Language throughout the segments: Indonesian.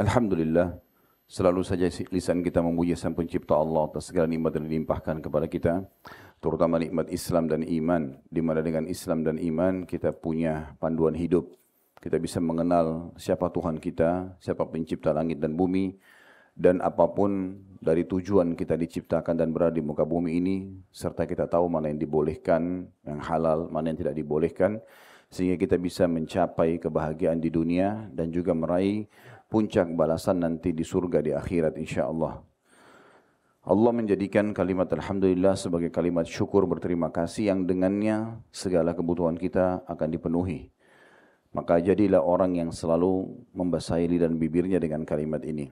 Alhamdulillah, selalu saja lisan kita memuji sang pencipta Allah atas segala nikmat yang dilimpahkan kepada kita, terutama nikmat Islam dan iman, di mana dengan Islam dan iman kita punya panduan hidup. Kita bisa mengenal siapa Tuhan kita, siapa pencipta langit dan bumi, dan apapun dari tujuan kita diciptakan dan berada di muka bumi ini, serta kita tahu mana yang dibolehkan, yang halal, mana yang tidak dibolehkan, sehingga kita bisa mencapai kebahagiaan di dunia dan juga meraih puncak balasan nanti di surga di akhirat insyaallah. Allah menjadikan kalimat Alhamdulillah sebagai kalimat syukur berterima kasih yang dengannya segala kebutuhan kita akan dipenuhi. Maka jadilah orang yang selalu membasahi lidah bibirnya dengan kalimat ini.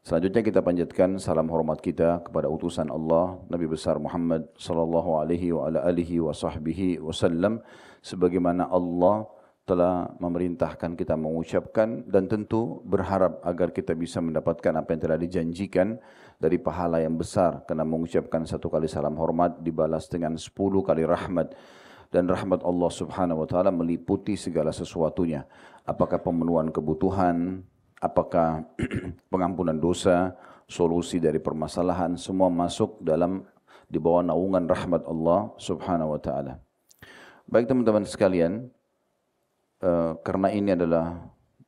Selanjutnya kita panjatkan salam hormat kita kepada utusan Allah Nabi besar Muhammad sallallahu alaihi wa alihi wa sahbihi wasallam sebagaimana Allah telah memerintahkan kita mengucapkan dan tentu berharap agar kita bisa mendapatkan apa yang telah dijanjikan dari pahala yang besar karena mengucapkan satu kali salam hormat dibalas dengan sepuluh kali rahmat dan rahmat Allah Subhanahu wa taala meliputi segala sesuatunya apakah pemenuhan kebutuhan apakah pengampunan dosa solusi dari permasalahan semua masuk dalam di bawah naungan rahmat Allah Subhanahu wa taala baik teman-teman sekalian Eh, karena ini adalah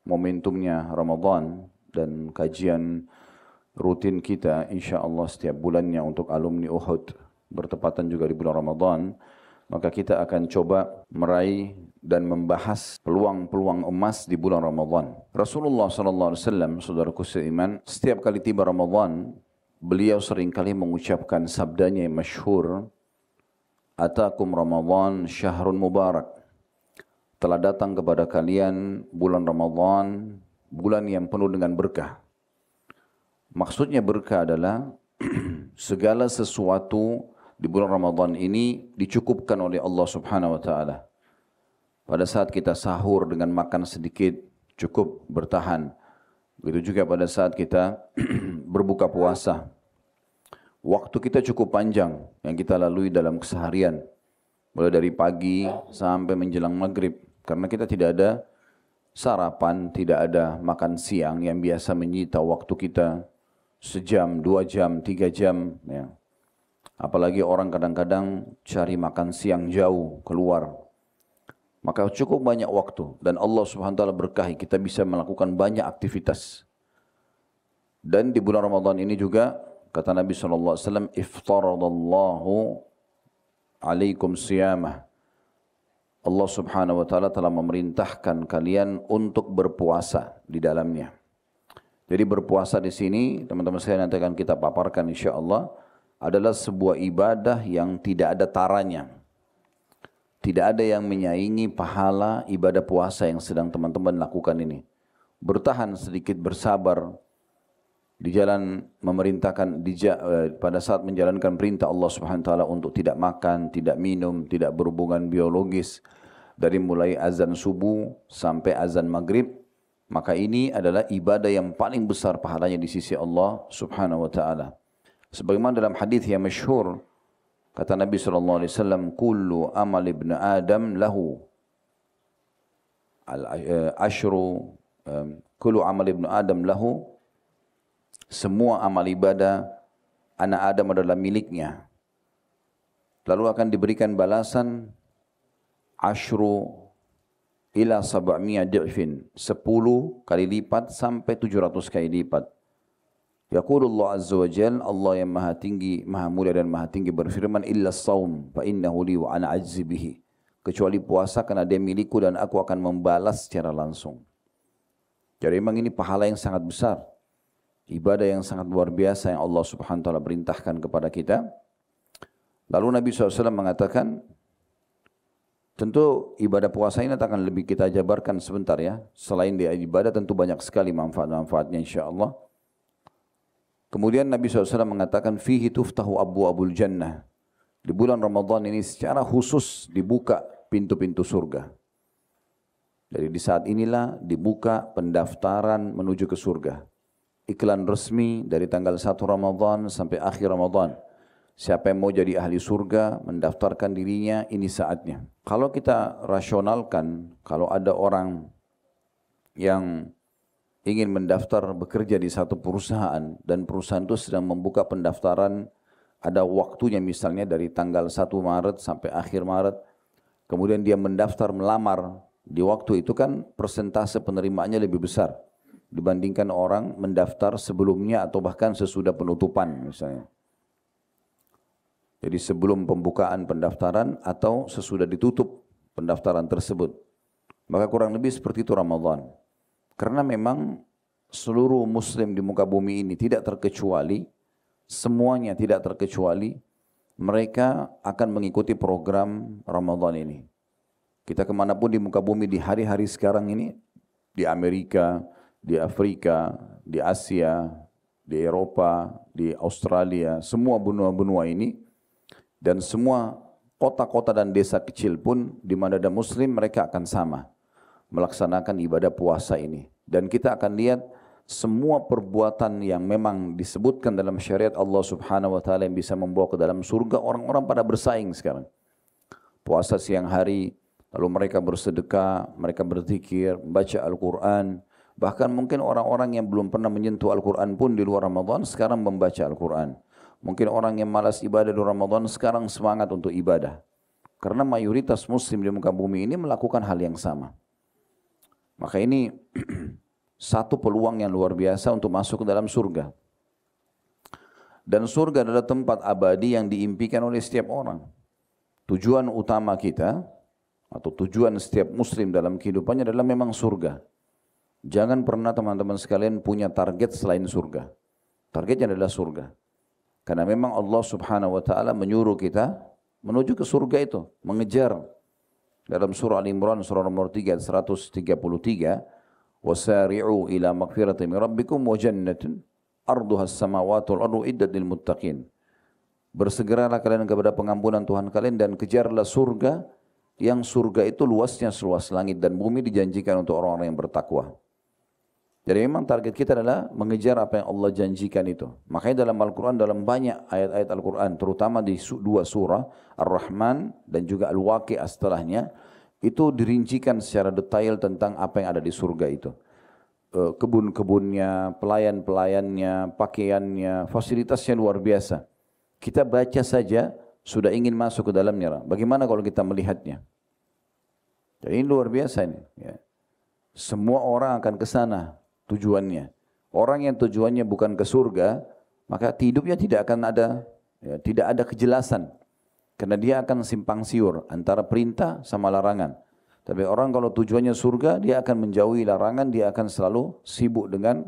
momentumnya Ramadan dan kajian rutin kita insya Allah setiap bulannya untuk alumni Uhud bertepatan juga di bulan Ramadan maka kita akan coba meraih dan membahas peluang-peluang emas di bulan Ramadan. Rasulullah sallallahu alaihi wasallam saudaraku seiman, setiap kali tiba Ramadan, beliau seringkali mengucapkan sabdanya yang masyhur, "Atakum Ramadan syahrun mubarak." telah datang kepada kalian bulan Ramadhan bulan yang penuh dengan berkah. Maksudnya berkah adalah segala sesuatu di bulan Ramadhan ini dicukupkan oleh Allah Subhanahu wa taala. Pada saat kita sahur dengan makan sedikit cukup bertahan. Begitu juga pada saat kita berbuka puasa. Waktu kita cukup panjang yang kita lalui dalam keseharian. Mulai dari pagi sampai menjelang maghrib karena kita tidak ada sarapan, tidak ada makan siang yang biasa menyita waktu kita sejam, dua jam, tiga jam. Ya. Apalagi orang kadang-kadang cari makan siang jauh keluar. Maka cukup banyak waktu dan Allah subhanahu wa ta'ala berkahi kita bisa melakukan banyak aktivitas. Dan di bulan Ramadan ini juga kata Nabi SAW, Iftaradallahu alaikum siyamah. Allah Subhanahu wa taala telah memerintahkan kalian untuk berpuasa di dalamnya. Jadi berpuasa di sini, teman-teman saya nanti akan kita paparkan insya Allah adalah sebuah ibadah yang tidak ada taranya. Tidak ada yang menyaingi pahala ibadah puasa yang sedang teman-teman lakukan ini. Bertahan sedikit bersabar, di jalan memerintahkan di, eh, pada saat menjalankan perintah Allah Subhanahu wa taala untuk tidak makan, tidak minum, tidak berhubungan biologis dari mulai azan subuh sampai azan maghrib maka ini adalah ibadah yang paling besar pahalanya di sisi Allah Subhanahu wa taala. Sebagaimana dalam hadis yang masyhur kata Nabi sallallahu alaihi wasallam kullu amal ibnu adam lahu al eh, ashru eh, kullu amal ibnu adam lahu semua amal ibadah anak Adam adalah miliknya. Lalu akan diberikan balasan ashru ila sab'miya di'fin. Sepuluh kali lipat sampai tujuh ratus kali lipat. Yaqulullah Azza wa Jal, Allah yang maha tinggi, maha mulia dan maha tinggi berfirman, Illa saum, fa innahu li wa ana bihi. Kecuali puasa karena dia milikku dan aku akan membalas secara langsung. Jadi memang ini pahala yang sangat besar ibadah yang sangat luar biasa yang Allah Subhanahu wa taala perintahkan kepada kita. Lalu Nabi SAW mengatakan, tentu ibadah puasa ini akan lebih kita jabarkan sebentar ya. Selain di ibadah tentu banyak sekali manfaat-manfaatnya insya Allah. Kemudian Nabi SAW mengatakan, Fihi tuftahu abu abul jannah. Di bulan Ramadan ini secara khusus dibuka pintu-pintu surga. Jadi di saat inilah dibuka pendaftaran menuju ke surga iklan resmi dari tanggal 1 Ramadan sampai akhir Ramadan. Siapa yang mau jadi ahli surga, mendaftarkan dirinya, ini saatnya. Kalau kita rasionalkan, kalau ada orang yang ingin mendaftar bekerja di satu perusahaan dan perusahaan itu sedang membuka pendaftaran ada waktunya misalnya dari tanggal 1 Maret sampai akhir Maret kemudian dia mendaftar melamar di waktu itu kan persentase penerimaannya lebih besar dibandingkan orang mendaftar sebelumnya atau bahkan sesudah penutupan misalnya. Jadi sebelum pembukaan pendaftaran atau sesudah ditutup pendaftaran tersebut. Maka kurang lebih seperti itu Ramadan. Karena memang seluruh muslim di muka bumi ini tidak terkecuali, semuanya tidak terkecuali, mereka akan mengikuti program Ramadan ini. Kita kemanapun di muka bumi di hari-hari sekarang ini, di Amerika, di Afrika, di Asia, di Eropa, di Australia, semua benua-benua ini dan semua kota-kota dan desa kecil pun di mana ada muslim mereka akan sama melaksanakan ibadah puasa ini dan kita akan lihat semua perbuatan yang memang disebutkan dalam syariat Allah Subhanahu wa taala yang bisa membawa ke dalam surga orang-orang pada bersaing sekarang. Puasa siang hari, lalu mereka bersedekah, mereka berzikir, baca Al-Qur'an, Bahkan mungkin orang-orang yang belum pernah menyentuh Al-Quran pun di luar Ramadan sekarang membaca Al-Quran. Mungkin orang yang malas ibadah di Ramadan sekarang semangat untuk ibadah. Karena mayoritas muslim di muka bumi ini melakukan hal yang sama. Maka ini satu peluang yang luar biasa untuk masuk ke dalam surga. Dan surga adalah tempat abadi yang diimpikan oleh setiap orang. Tujuan utama kita atau tujuan setiap muslim dalam kehidupannya adalah memang surga. Jangan pernah teman-teman sekalian punya target selain surga. Targetnya adalah surga. Karena memang Allah subhanahu wa ta'ala menyuruh kita menuju ke surga itu. Mengejar. Dalam surah Al-Imran surah nomor 3 133. وَسَارِعُوا إِلَى مَغْفِرَةِ مِنْ رَبِّكُمْ وَجَنَّةٍ أَرْضُهَا السَّمَوَاتُ الْأَرْضُ إِدَّتْ لِلْمُتَّقِينَ Bersegeralah kalian kepada pengampunan Tuhan kalian dan kejarlah surga yang surga itu luasnya seluas langit dan bumi dijanjikan untuk orang-orang yang bertakwa. Jadi memang target kita adalah mengejar apa yang Allah janjikan itu. Makanya dalam Al-Quran, dalam banyak ayat-ayat Al-Quran, terutama di dua surah, Ar-Rahman dan juga Al-Waqi'ah setelahnya, itu dirincikan secara detail tentang apa yang ada di surga itu. Eh, kebun-kebunnya, pelayan-pelayannya, pakaiannya, fasilitasnya luar biasa. Kita baca saja, sudah ingin masuk ke dalamnya. Bagaimana kalau kita melihatnya? Jadi ini luar biasa ini. Ya. Semua orang akan ke sana, tujuannya. Orang yang tujuannya bukan ke surga, maka hidupnya tidak akan ada ya, tidak ada kejelasan. Karena dia akan simpang siur antara perintah sama larangan. Tapi orang kalau tujuannya surga, dia akan menjauhi larangan, dia akan selalu sibuk dengan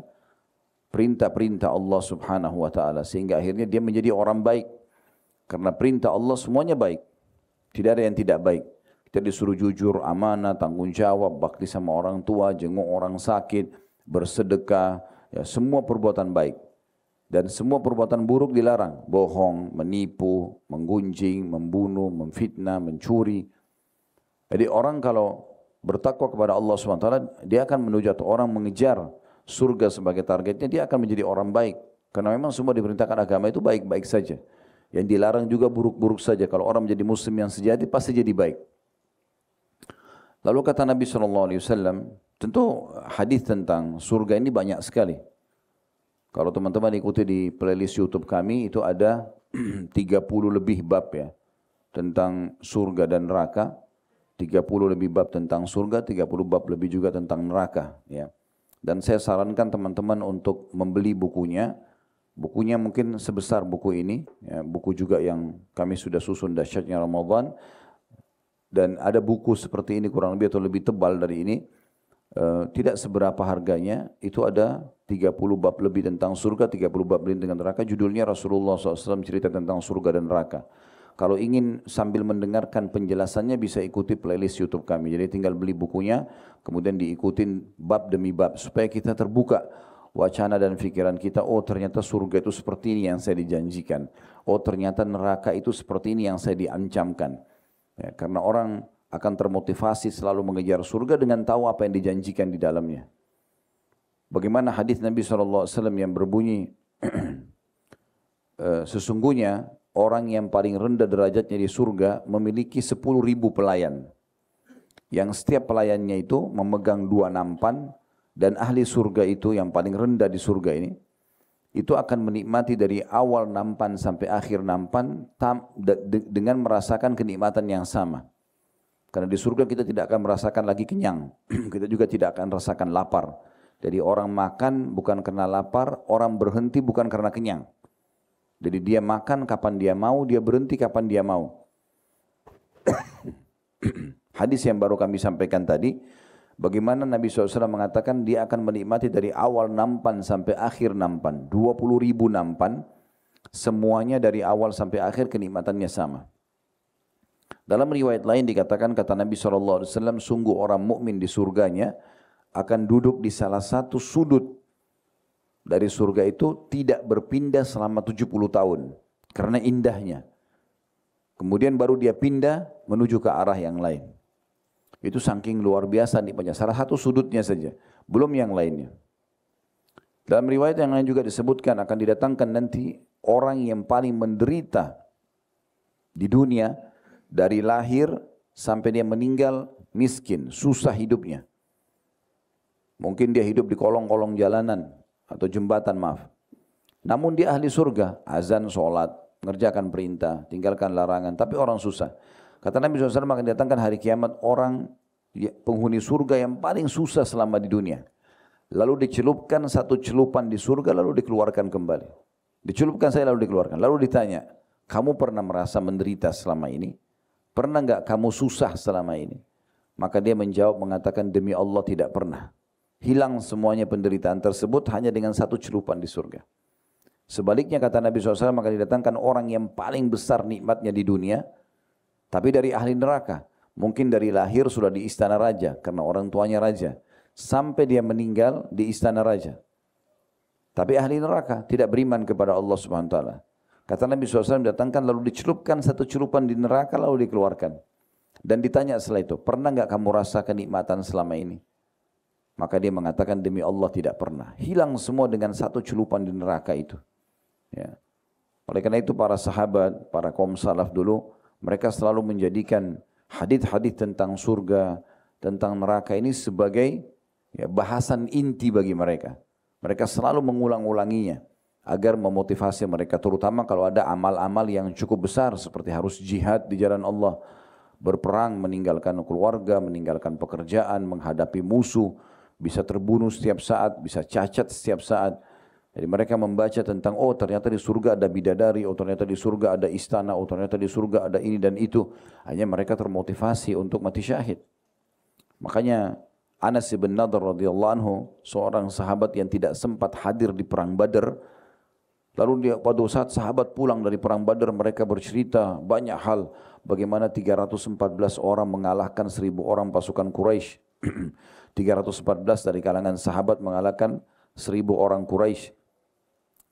perintah-perintah Allah Subhanahu wa taala sehingga akhirnya dia menjadi orang baik. Karena perintah Allah semuanya baik. Tidak ada yang tidak baik. Kita disuruh jujur, amanah, tanggung jawab, bakti sama orang tua, jenguk orang sakit, bersedekah, ya, semua perbuatan baik. Dan semua perbuatan buruk dilarang. Bohong, menipu, menggunjing, membunuh, memfitnah, mencuri. Jadi orang kalau bertakwa kepada Allah SWT, dia akan menuju atau orang mengejar surga sebagai targetnya, dia akan menjadi orang baik. Karena memang semua diperintahkan agama itu baik-baik saja. Yang dilarang juga buruk-buruk saja. Kalau orang menjadi muslim yang sejati, pasti jadi baik. Lalu kata Nabi Shallallahu Alaihi Wasallam, tentu hadis tentang surga ini banyak sekali. Kalau teman-teman ikuti di playlist YouTube kami itu ada 30 lebih bab ya tentang surga dan neraka. 30 lebih bab tentang surga, 30 bab lebih juga tentang neraka ya. Dan saya sarankan teman-teman untuk membeli bukunya. Bukunya mungkin sebesar buku ini, ya, buku juga yang kami sudah susun dahsyatnya Ramadan dan ada buku seperti ini kurang lebih atau lebih tebal dari ini uh, tidak seberapa harganya itu ada 30 bab lebih tentang surga 30 bab lebih tentang neraka judulnya Rasulullah SAW cerita tentang surga dan neraka kalau ingin sambil mendengarkan penjelasannya bisa ikuti playlist YouTube kami. Jadi tinggal beli bukunya, kemudian diikutin bab demi bab supaya kita terbuka wacana dan pikiran kita, oh ternyata surga itu seperti ini yang saya dijanjikan. Oh ternyata neraka itu seperti ini yang saya diancamkan. Ya, karena orang akan termotivasi selalu mengejar surga dengan tahu apa yang dijanjikan di dalamnya. Bagaimana hadis Nabi SAW yang berbunyi, eh, sesungguhnya orang yang paling rendah derajatnya di surga memiliki 10.000 ribu pelayan. Yang setiap pelayannya itu memegang dua nampan dan ahli surga itu yang paling rendah di surga ini itu akan menikmati dari awal nampan sampai akhir nampan tam, de, de, dengan merasakan kenikmatan yang sama. Karena di surga kita tidak akan merasakan lagi kenyang, kita juga tidak akan merasakan lapar. Jadi orang makan bukan karena lapar, orang berhenti bukan karena kenyang. Jadi dia makan kapan dia mau, dia berhenti kapan dia mau. Hadis yang baru kami sampaikan tadi, Bagaimana Nabi SAW mengatakan dia akan menikmati dari awal nampan sampai akhir nampan. 20 ribu nampan, semuanya dari awal sampai akhir kenikmatannya sama. Dalam riwayat lain dikatakan kata Nabi SAW, sungguh orang mukmin di surganya akan duduk di salah satu sudut dari surga itu tidak berpindah selama 70 tahun. Karena indahnya. Kemudian baru dia pindah menuju ke arah yang lain. Itu saking luar biasa nikmatnya. Salah satu sudutnya saja. Belum yang lainnya. Dalam riwayat yang lain juga disebutkan akan didatangkan nanti orang yang paling menderita di dunia dari lahir sampai dia meninggal miskin, susah hidupnya. Mungkin dia hidup di kolong-kolong jalanan atau jembatan maaf. Namun dia ahli surga, azan, sholat, ngerjakan perintah, tinggalkan larangan, tapi orang susah. Kata Nabi SAW akan datangkan hari kiamat orang ya, penghuni surga yang paling susah selama di dunia. Lalu dicelupkan satu celupan di surga lalu dikeluarkan kembali. Dicelupkan saya lalu dikeluarkan. Lalu ditanya, kamu pernah merasa menderita selama ini? Pernah nggak kamu susah selama ini? Maka dia menjawab mengatakan demi Allah tidak pernah. Hilang semuanya penderitaan tersebut hanya dengan satu celupan di surga. Sebaliknya kata Nabi SAW maka didatangkan orang yang paling besar nikmatnya di dunia tapi dari ahli neraka, mungkin dari lahir sudah di istana raja karena orang tuanya raja. Sampai dia meninggal di istana raja. Tapi ahli neraka tidak beriman kepada Allah Subhanahu wa taala. Kata Nabi SAW datangkan lalu dicelupkan satu celupan di neraka lalu dikeluarkan. Dan ditanya setelah itu, pernah enggak kamu rasakan nikmatan selama ini? Maka dia mengatakan demi Allah tidak pernah. Hilang semua dengan satu celupan di neraka itu. Ya. Oleh karena itu para sahabat, para kaum salaf dulu mereka selalu menjadikan hadith-hadith tentang surga, tentang neraka ini sebagai ya, bahasan inti bagi mereka. Mereka selalu mengulang-ulanginya agar memotivasi mereka terutama kalau ada amal-amal yang cukup besar seperti harus jihad di jalan Allah, berperang, meninggalkan keluarga, meninggalkan pekerjaan, menghadapi musuh, bisa terbunuh setiap saat, bisa cacat setiap saat. Jadi mereka membaca tentang oh ternyata di surga ada bidadari, oh ternyata di surga ada istana, oh ternyata di surga ada ini dan itu. Hanya mereka termotivasi untuk mati syahid. Makanya Anas bin Nadar radhiyallahu anhu seorang sahabat yang tidak sempat hadir di perang Badar. Lalu dia pada saat sahabat pulang dari perang Badar mereka bercerita banyak hal bagaimana 314 orang mengalahkan 1000 orang pasukan Quraisy. 314 dari kalangan sahabat mengalahkan 1000 orang Quraisy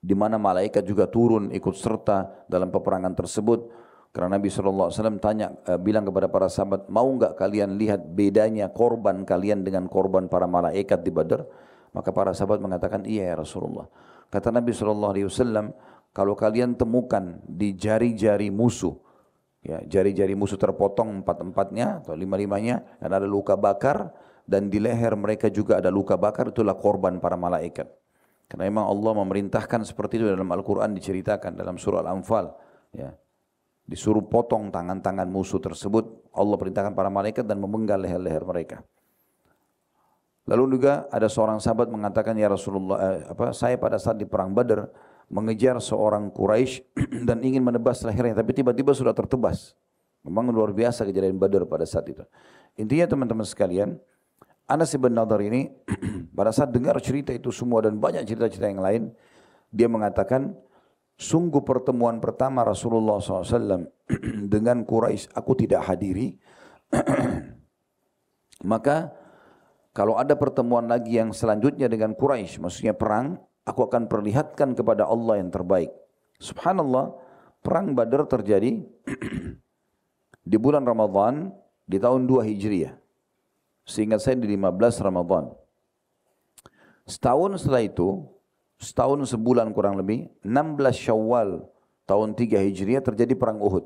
di mana malaikat juga turun ikut serta dalam peperangan tersebut. Karena Nabi Alaihi Wasallam tanya, e, bilang kepada para sahabat, mau nggak kalian lihat bedanya korban kalian dengan korban para malaikat di Badar? Maka para sahabat mengatakan, iya ya Rasulullah. Kata Nabi Alaihi Wasallam kalau kalian temukan di jari-jari musuh, ya jari-jari musuh terpotong empat-empatnya atau lima-limanya, dan ada luka bakar, dan di leher mereka juga ada luka bakar, itulah korban para malaikat. Karena memang Allah memerintahkan seperti itu dalam Al-Quran diceritakan dalam surah Al-Anfal. Ya. Disuruh potong tangan-tangan musuh tersebut. Allah perintahkan para malaikat dan memenggal leher-leher mereka. Lalu juga ada seorang sahabat mengatakan ya Rasulullah eh, apa saya pada saat di perang Badar mengejar seorang Quraisy dan ingin menebas lehernya tapi tiba-tiba sudah tertebas. Memang luar biasa kejadian Badar pada saat itu. Intinya teman-teman sekalian, Anas bin Nadar ini pada saat dengar cerita itu semua dan banyak cerita-cerita yang lain, dia mengatakan, sungguh pertemuan pertama Rasulullah SAW dengan Quraisy aku tidak hadiri, maka kalau ada pertemuan lagi yang selanjutnya dengan Quraisy, maksudnya perang, aku akan perlihatkan kepada Allah yang terbaik. Subhanallah, perang Badar terjadi di bulan Ramadhan di tahun 2 Hijriah. Seingat saya di 15 Ramadan. Setahun setelah itu, setahun sebulan kurang lebih, 16 Syawal tahun 3 Hijriah terjadi perang Uhud.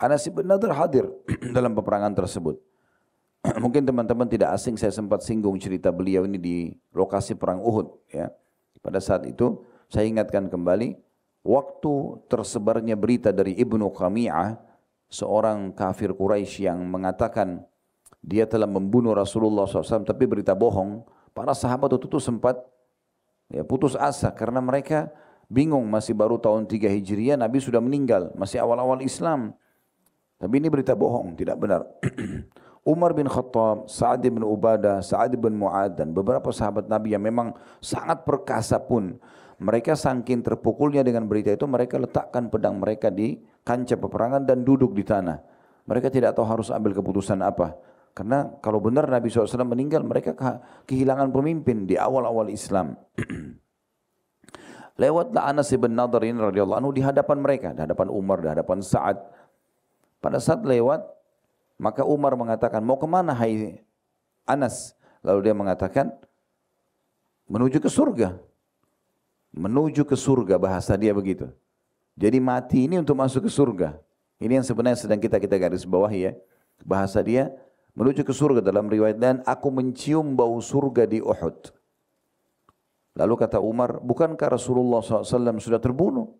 Anas bin Nadir hadir dalam peperangan tersebut. Mungkin teman-teman tidak asing saya sempat singgung cerita beliau ini di lokasi perang Uhud ya. Pada saat itu saya ingatkan kembali waktu tersebarnya berita dari Ibnu Qami'ah seorang kafir Quraisy yang mengatakan dia telah membunuh Rasulullah SAW, tapi berita bohong, para sahabat waktu itu sempat ya, putus asa karena mereka bingung masih baru tahun 3 Hijriah Nabi sudah meninggal, masih awal-awal Islam. Tapi ini berita bohong, tidak benar. Umar bin Khattab, Sa'ad bin Ubadah, Sa'ad bin Mu'ad dan beberapa sahabat Nabi yang memang sangat perkasa pun mereka sangkin terpukulnya dengan berita itu mereka letakkan pedang mereka di kancah peperangan dan duduk di tanah. Mereka tidak tahu harus ambil keputusan apa. Karena kalau benar Nabi SAW meninggal, mereka kehilangan pemimpin di awal-awal Islam. Lewatlah Anas ibn Nadir ini radhiyallahu anhu di hadapan mereka, di hadapan Umar, di hadapan Sa'ad. Pada saat lewat, maka Umar mengatakan, mau kemana hai Anas? Lalu dia mengatakan, menuju ke surga. Menuju ke surga, bahasa dia begitu. Jadi mati ini untuk masuk ke surga. Ini yang sebenarnya sedang kita kita garis bawah ya. Bahasa dia, menuju ke surga dalam riwayat dan aku mencium bau surga di Uhud. Lalu kata Umar, bukankah Rasulullah SAW sudah terbunuh?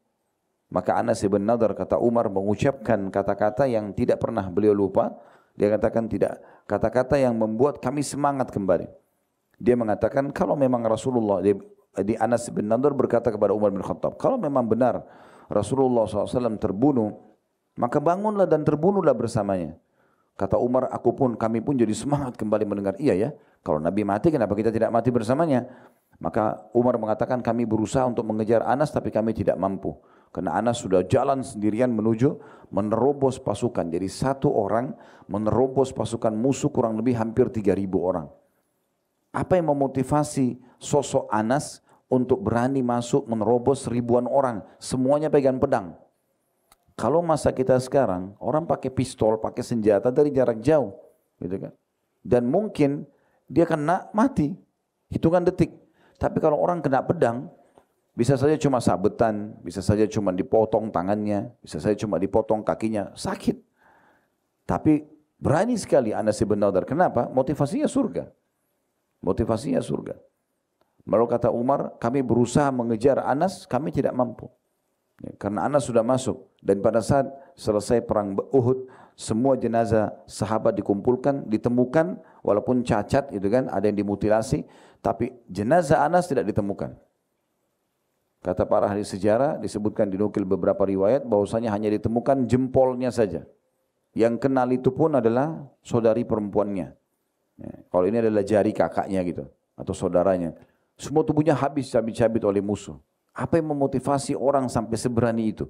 Maka Anas ibn Nadar kata Umar mengucapkan kata-kata yang tidak pernah beliau lupa. Dia katakan tidak kata-kata yang membuat kami semangat kembali. Dia mengatakan kalau memang Rasulullah di, di Anas bin Nadar berkata kepada Umar bin Khattab, kalau memang benar Rasulullah SAW terbunuh, maka bangunlah dan terbunuhlah bersamanya. Kata Umar, aku pun, kami pun jadi semangat kembali mendengar. Iya ya, kalau Nabi mati kenapa kita tidak mati bersamanya? Maka Umar mengatakan kami berusaha untuk mengejar Anas tapi kami tidak mampu. Karena Anas sudah jalan sendirian menuju menerobos pasukan. Jadi satu orang menerobos pasukan musuh kurang lebih hampir 3.000 orang. Apa yang memotivasi sosok Anas untuk berani masuk menerobos ribuan orang? Semuanya pegang pedang. Kalau masa kita sekarang, orang pakai pistol, pakai senjata dari jarak jauh, gitu kan. Dan mungkin dia kena mati, hitungan detik. Tapi kalau orang kena pedang, bisa saja cuma sabetan, bisa saja cuma dipotong tangannya, bisa saja cuma dipotong kakinya, sakit. Tapi berani sekali Anas bin Kenapa? Motivasinya surga. Motivasinya surga. Lalu kata Umar, kami berusaha mengejar Anas, kami tidak mampu. Ya, karena Anas sudah masuk. Dan pada saat selesai perang Uhud, semua jenazah sahabat dikumpulkan, ditemukan, walaupun cacat itu kan, ada yang dimutilasi, tapi jenazah Anas tidak ditemukan. Kata para ahli sejarah disebutkan di nukil beberapa riwayat bahwasanya hanya ditemukan jempolnya saja. Yang kenal itu pun adalah saudari perempuannya. Ya, kalau ini adalah jari kakaknya gitu atau saudaranya. Semua tubuhnya habis cabit-cabit oleh musuh. Apa yang memotivasi orang sampai seberani itu?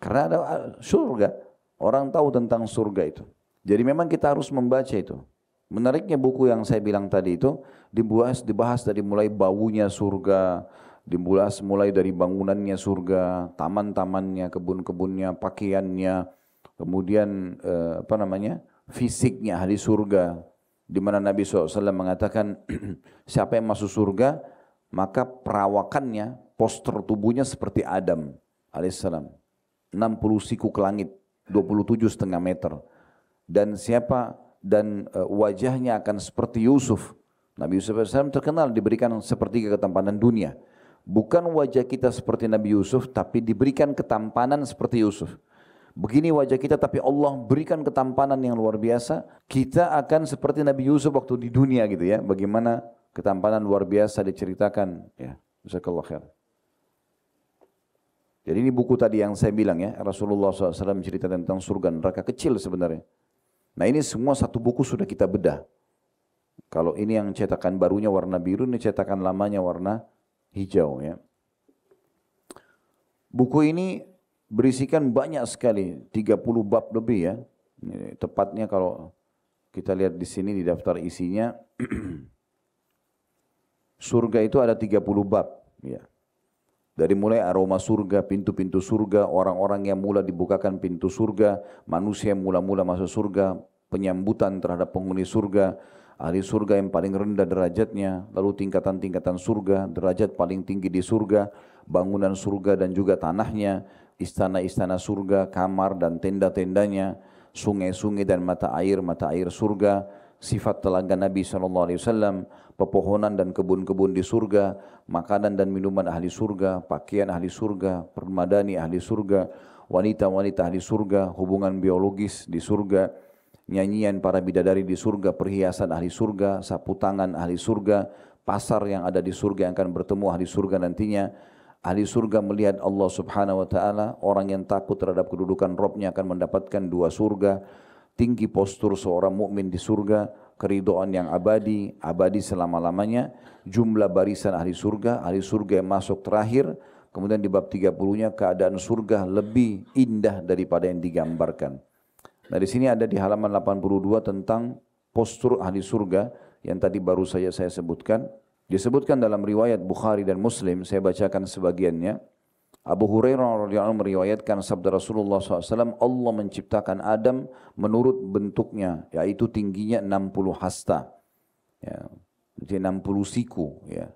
Karena ada ah, surga. Orang tahu tentang surga itu. Jadi memang kita harus membaca itu. Menariknya buku yang saya bilang tadi itu dibahas dibahas dari mulai baunya surga, dibahas mulai dari bangunannya surga, taman-tamannya, kebun-kebunnya, pakaiannya, kemudian eh, apa namanya fisiknya hari surga, di mana Nabi saw mengatakan siapa yang masuk surga maka perawakannya, postur tubuhnya seperti Adam alaihissalam. 60 siku ke langit, 27 setengah meter. Dan siapa dan eh, wajahnya akan seperti Yusuf. Nabi Yusuf AS terkenal diberikan seperti ketampanan dunia. Bukan wajah kita seperti Nabi Yusuf, tapi diberikan ketampanan seperti Yusuf. Begini wajah kita, tapi Allah berikan ketampanan yang luar biasa. Kita akan seperti Nabi Yusuf waktu di dunia gitu ya. Bagaimana ketampanan luar biasa diceritakan. Ya, Jazakallah khair. Jadi ini buku tadi yang saya bilang ya, Rasulullah SAW cerita tentang surga neraka kecil sebenarnya. Nah ini semua satu buku sudah kita bedah. Kalau ini yang cetakan barunya warna biru, ini cetakan lamanya warna hijau ya. Buku ini berisikan banyak sekali, 30 bab lebih ya. Tepatnya kalau kita lihat di sini di daftar isinya, surga itu ada 30 bab ya. Dari mulai aroma surga, pintu-pintu surga, orang-orang yang mula dibukakan pintu surga, manusia yang mula-mula masuk surga, penyambutan terhadap penghuni surga, ahli surga yang paling rendah derajatnya, lalu tingkatan-tingkatan surga, derajat paling tinggi di surga, bangunan surga dan juga tanahnya, istana-istana surga, kamar dan tenda-tendanya, sungai-sungai dan mata air-mata air surga, sifat telaga Nabi Shallallahu Alaihi Wasallam pepohonan dan kebun-kebun di surga, makanan dan minuman ahli surga, pakaian ahli surga, permadani ahli surga, wanita-wanita ahli surga, hubungan biologis di surga, nyanyian para bidadari di surga, perhiasan ahli surga, sapu tangan ahli surga, pasar yang ada di surga yang akan bertemu ahli surga nantinya, Ahli surga melihat Allah subhanahu wa ta'ala, orang yang takut terhadap kedudukan Robnya akan mendapatkan dua surga, tinggi postur seorang mukmin di surga, keridoan yang abadi, abadi selama-lamanya, jumlah barisan ahli surga, ahli surga yang masuk terakhir, kemudian di bab 30-nya keadaan surga lebih indah daripada yang digambarkan. Nah di sini ada di halaman 82 tentang postur ahli surga yang tadi baru saja saya sebutkan. Disebutkan dalam riwayat Bukhari dan Muslim, saya bacakan sebagiannya. Abu Hurairah radhiyallahu anhu meriwayatkan sabda Rasulullah SAW, Allah menciptakan Adam menurut bentuknya, yaitu tingginya 60 hasta, ya, 60 siku. Ya.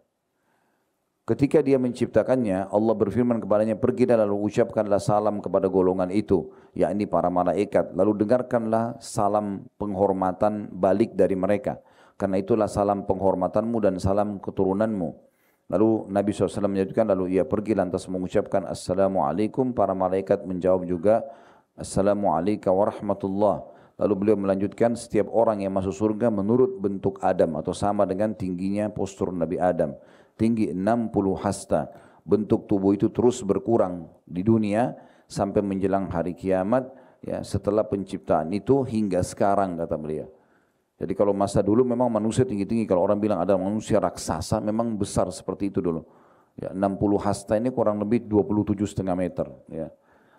Ketika dia menciptakannya, Allah berfirman kepadanya, pergilah lalu ucapkanlah salam kepada golongan itu, yakni para malaikat. Lalu dengarkanlah salam penghormatan balik dari mereka. Karena itulah salam penghormatanmu dan salam keturunanmu Lalu Nabi SAW menyebutkan, lalu ia pergi lantas mengucapkan Assalamualaikum, para malaikat menjawab juga Assalamualaikum warahmatullahi Lalu beliau melanjutkan, setiap orang yang masuk surga menurut bentuk Adam atau sama dengan tingginya postur Nabi Adam. Tinggi 60 hasta. Bentuk tubuh itu terus berkurang di dunia sampai menjelang hari kiamat ya setelah penciptaan itu hingga sekarang kata beliau. Jadi kalau masa dulu memang manusia tinggi-tinggi, kalau orang bilang ada manusia raksasa memang besar seperti itu dulu. Ya, 60 hasta ini kurang lebih 27 setengah meter. Ya.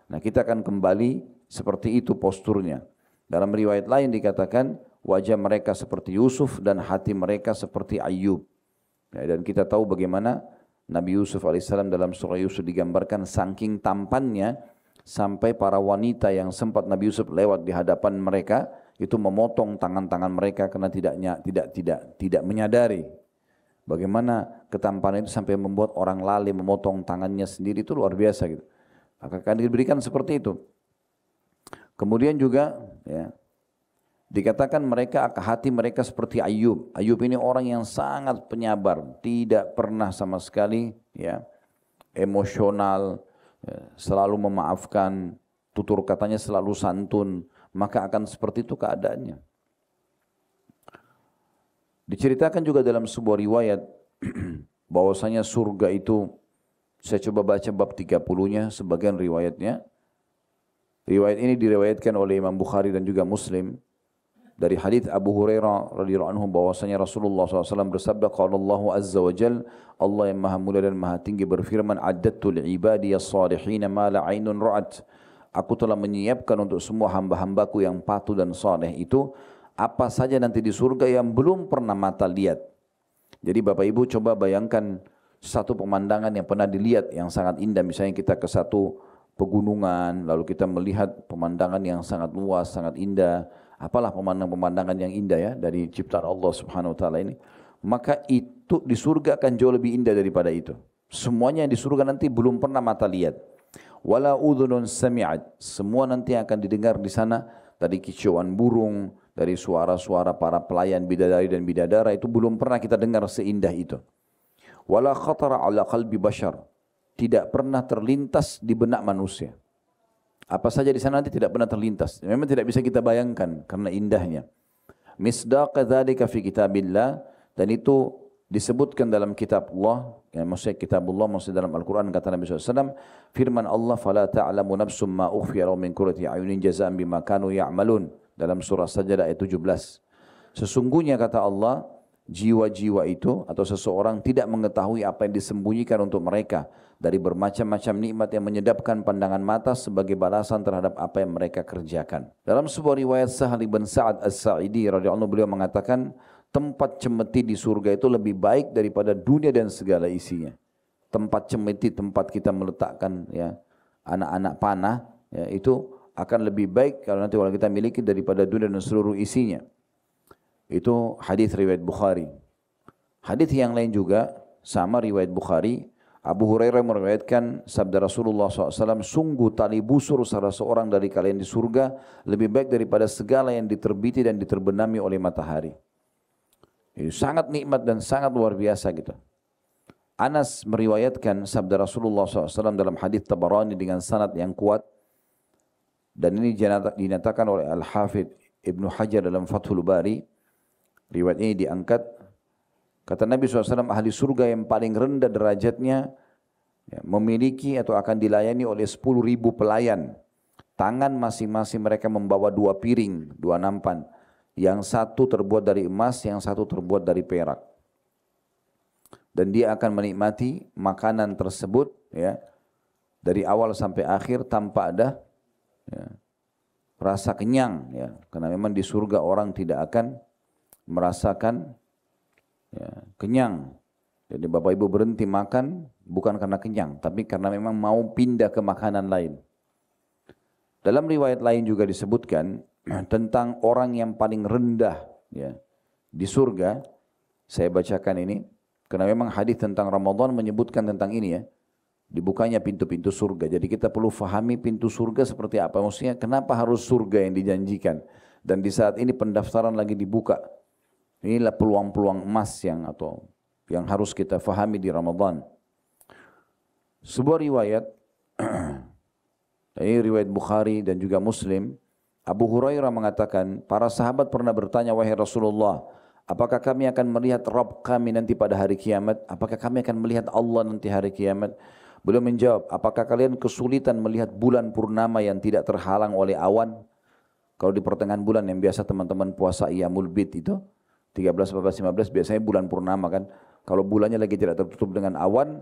Nah kita akan kembali seperti itu posturnya. Dalam riwayat lain dikatakan wajah mereka seperti Yusuf dan hati mereka seperti Ayub. Ya, dan kita tahu bagaimana Nabi Yusuf alaihissalam dalam surah Yusuf digambarkan saking tampannya sampai para wanita yang sempat Nabi Yusuf lewat di hadapan mereka itu memotong tangan-tangan mereka karena tidak tidak tidak tidak menyadari bagaimana ketampanan itu sampai membuat orang lali memotong tangannya sendiri itu luar biasa gitu. Akan diberikan seperti itu. Kemudian juga ya, dikatakan mereka hati mereka seperti Ayub. Ayub ini orang yang sangat penyabar, tidak pernah sama sekali ya emosional, ya, selalu memaafkan, tutur katanya selalu santun, maka akan seperti itu keadaannya. Diceritakan juga dalam sebuah riwayat bahwasanya surga itu saya coba baca bab 30-nya sebagian riwayatnya. Riwayat ini diriwayatkan oleh Imam Bukhari dan juga Muslim dari hadis Abu Hurairah radhiyallahu anhu bahwasanya Rasulullah SAW bersabda qala Allahu azza wa jal Allah yang maha mulia dan maha tinggi berfirman addattu li ibadi as-salihin ma la ainun ra'at Aku telah menyiapkan untuk semua hamba-hambaku yang patuh dan soleh itu apa saja nanti di surga yang belum pernah mata lihat. Jadi Bapak Ibu coba bayangkan satu pemandangan yang pernah dilihat yang sangat indah. Misalnya kita ke satu pegunungan, lalu kita melihat pemandangan yang sangat luas, sangat indah. Apalah pemandangan-pemandangan yang indah ya dari ciptaan Allah Subhanahu wa taala ini. Maka itu di surga akan jauh lebih indah daripada itu. Semuanya yang di surga nanti belum pernah mata lihat wala udhunun sami'at. Semua nanti akan didengar di sana dari kicauan burung, dari suara-suara para pelayan bidadari dan bidadara itu belum pernah kita dengar seindah itu. Wala khatara ala qalbi bashar. Tidak pernah terlintas di benak manusia. Apa saja di sana nanti tidak pernah terlintas. Memang tidak bisa kita bayangkan karena indahnya. Misdaqa dzalika fi kitabillah dan itu disebutkan dalam kitab Allah ya, maksudnya kitabullah maksudnya dalam Al-Quran kata Nabi SAW firman Allah fala ta'lamu nafsum ma ukhfiya lahum min qurrati ayunin jazaan bima kanu ya'malun dalam surah sajadah ayat 17 sesungguhnya kata Allah jiwa-jiwa itu atau seseorang tidak mengetahui apa yang disembunyikan untuk mereka dari bermacam-macam nikmat yang menyedapkan pandangan mata sebagai balasan terhadap apa yang mereka kerjakan. Dalam sebuah riwayat Sahal bin Sa'ad As-Sa'idi radhiyallahu beliau mengatakan tempat cemeti di surga itu lebih baik daripada dunia dan segala isinya. Tempat cemeti, tempat kita meletakkan ya anak-anak panah ya, itu akan lebih baik kalau nanti kalau kita miliki daripada dunia dan seluruh isinya. Itu hadis riwayat Bukhari. Hadis yang lain juga sama riwayat Bukhari. Abu Hurairah meriwayatkan sabda Rasulullah SAW, sungguh tali busur salah seorang dari kalian di surga lebih baik daripada segala yang diterbiti dan diterbenami oleh matahari. Jadi sangat nikmat dan sangat luar biasa gitu. Anas meriwayatkan sabda Rasulullah SAW dalam hadis Tabarani dengan sanad yang kuat dan ini dinyatakan oleh Al Hafidh Ibnu Hajar dalam Fathul Bari. Riwayat ini diangkat kata Nabi SAW ahli surga yang paling rendah derajatnya ya, memiliki atau akan dilayani oleh sepuluh ribu pelayan. Tangan masing-masing mereka membawa dua piring, dua nampan yang satu terbuat dari emas, yang satu terbuat dari perak. Dan dia akan menikmati makanan tersebut ya dari awal sampai akhir tanpa ada ya, rasa kenyang ya karena memang di surga orang tidak akan merasakan ya, kenyang. Jadi Bapak Ibu berhenti makan bukan karena kenyang tapi karena memang mau pindah ke makanan lain. Dalam riwayat lain juga disebutkan Nah, tentang orang yang paling rendah ya di surga saya bacakan ini karena memang hadis tentang Ramadan menyebutkan tentang ini ya dibukanya pintu-pintu surga jadi kita perlu fahami pintu surga seperti apa maksudnya kenapa harus surga yang dijanjikan dan di saat ini pendaftaran lagi dibuka inilah peluang-peluang emas yang atau yang harus kita fahami di Ramadan sebuah riwayat ini riwayat Bukhari dan juga Muslim Abu Hurairah mengatakan, para sahabat pernah bertanya, wahai Rasulullah, apakah kami akan melihat Rabb kami nanti pada hari kiamat? Apakah kami akan melihat Allah nanti hari kiamat? Beliau menjawab, apakah kalian kesulitan melihat bulan purnama yang tidak terhalang oleh awan? Kalau di pertengahan bulan yang biasa teman-teman puasa Iyamul Bid itu, 13, 14, 15 biasanya bulan purnama kan. Kalau bulannya lagi tidak tertutup dengan awan,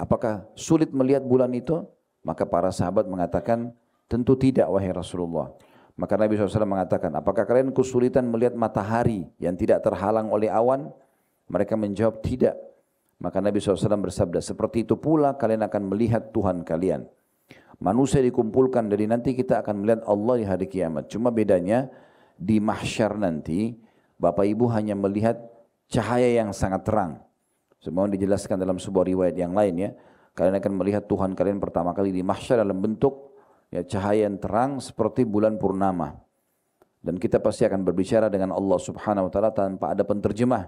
apakah sulit melihat bulan itu? Maka para sahabat mengatakan, tentu tidak wahai Rasulullah. Maka Nabi SAW mengatakan, apakah kalian kesulitan melihat matahari yang tidak terhalang oleh awan? Mereka menjawab, tidak. Maka Nabi SAW bersabda, seperti itu pula kalian akan melihat Tuhan kalian. Manusia dikumpulkan dari nanti kita akan melihat Allah di hari kiamat. Cuma bedanya di mahsyar nanti, Bapak Ibu hanya melihat cahaya yang sangat terang. Semua dijelaskan dalam sebuah riwayat yang lain ya. Kalian akan melihat Tuhan kalian pertama kali di mahsyar dalam bentuk ya, cahaya yang terang seperti bulan purnama. Dan kita pasti akan berbicara dengan Allah subhanahu wa ta'ala tanpa ada penterjemah.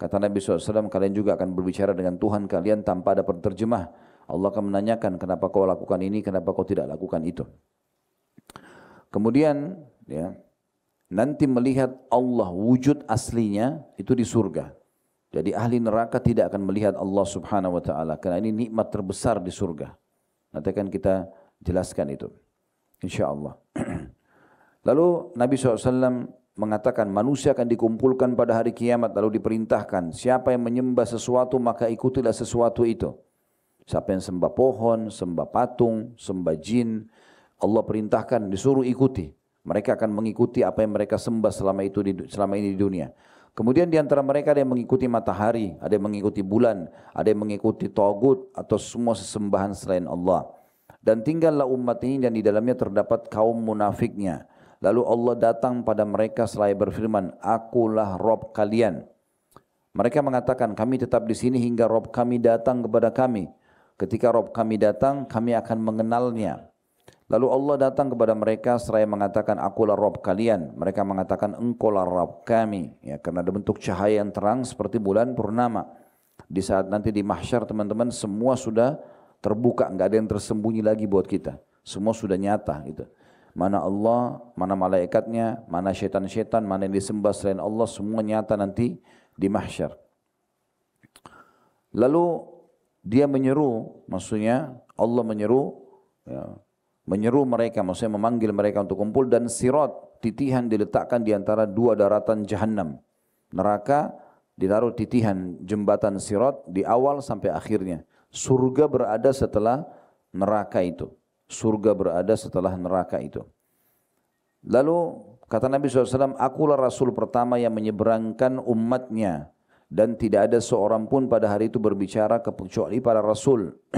Kata Nabi SAW, kalian juga akan berbicara dengan Tuhan kalian tanpa ada penterjemah. Allah akan menanyakan kenapa kau lakukan ini, kenapa kau tidak lakukan itu. Kemudian ya, nanti melihat Allah wujud aslinya itu di surga. Jadi ahli neraka tidak akan melihat Allah Subhanahu wa taala karena ini nikmat terbesar di surga. Nanti akan kita jelaskan itu. Insya Allah. Lalu Nabi SAW mengatakan manusia akan dikumpulkan pada hari kiamat lalu diperintahkan siapa yang menyembah sesuatu maka ikutilah sesuatu itu. Siapa yang sembah pohon, sembah patung, sembah jin, Allah perintahkan disuruh ikuti. Mereka akan mengikuti apa yang mereka sembah selama itu di, selama ini di dunia. Kemudian di antara mereka ada yang mengikuti matahari, ada yang mengikuti bulan, ada yang mengikuti togut atau semua sesembahan selain Allah. Dan tinggallah umat ini dan di dalamnya terdapat kaum munafiknya. Lalu Allah datang pada mereka selain berfirman, Akulah Rob kalian. Mereka mengatakan, kami tetap di sini hingga Rob kami datang kepada kami. Ketika Rob kami datang, kami akan mengenalnya. Lalu Allah datang kepada mereka seraya mengatakan, Akulah Rob kalian. Mereka mengatakan, Engkaulah Rob kami. Ya, karena ada bentuk cahaya yang terang seperti bulan purnama. Di saat nanti di mahsyar teman-teman semua sudah terbuka, nggak ada yang tersembunyi lagi buat kita. Semua sudah nyata gitu. Mana Allah, mana malaikatnya, mana setan-setan, mana yang disembah selain Allah, semua nyata nanti di mahsyar. Lalu dia menyeru, maksudnya Allah menyeru, ya, menyeru mereka, maksudnya memanggil mereka untuk kumpul dan sirat titihan diletakkan di antara dua daratan jahanam. Neraka ditaruh titihan jembatan sirat di awal sampai akhirnya surga berada setelah neraka itu. Surga berada setelah neraka itu. Lalu kata Nabi SAW, akulah Rasul pertama yang menyeberangkan umatnya. Dan tidak ada seorang pun pada hari itu berbicara kecuali para Rasul.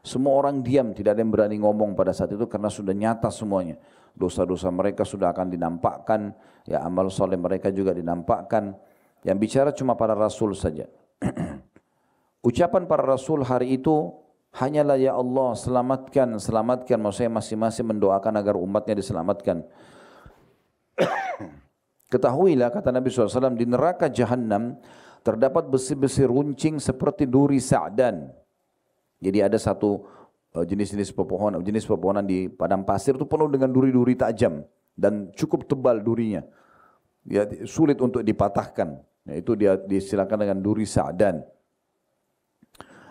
Semua orang diam, tidak ada yang berani ngomong pada saat itu karena sudah nyata semuanya. Dosa-dosa mereka sudah akan dinampakkan, ya amal soleh mereka juga dinampakkan. Yang bicara cuma para Rasul saja. Ucapan para Rasul hari itu hanyalah ya Allah selamatkan, selamatkan. Maksudnya masing-masing mendoakan agar umatnya diselamatkan. Ketahuilah kata Nabi SAW di neraka jahanam terdapat besi-besi runcing seperti duri sa'dan. Jadi ada satu eh, jenis-jenis pepohonan, jenis pepohonan di padang pasir itu penuh dengan duri-duri tajam dan cukup tebal durinya. Ya, sulit untuk dipatahkan. Itu dia disilakan dengan duri sa'dan.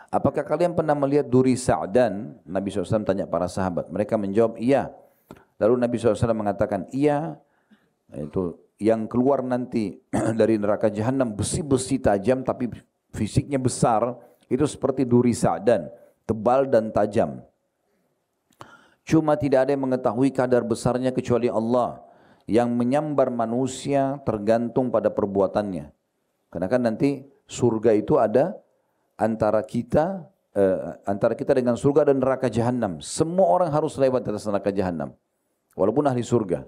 Apakah kalian pernah melihat duri sa'dan? Nabi SAW tanya para sahabat. Mereka menjawab, iya. Lalu Nabi SAW mengatakan, iya. Itu yang keluar nanti dari neraka jahanam besi-besi tajam tapi fisiknya besar itu seperti duri sa'dan tebal dan tajam cuma tidak ada yang mengetahui kadar besarnya kecuali Allah yang menyambar manusia tergantung pada perbuatannya karena kan nanti surga itu ada antara kita uh, antara kita dengan surga dan neraka jahanam. Semua orang harus lewat atas neraka jahanam. Walaupun ahli surga.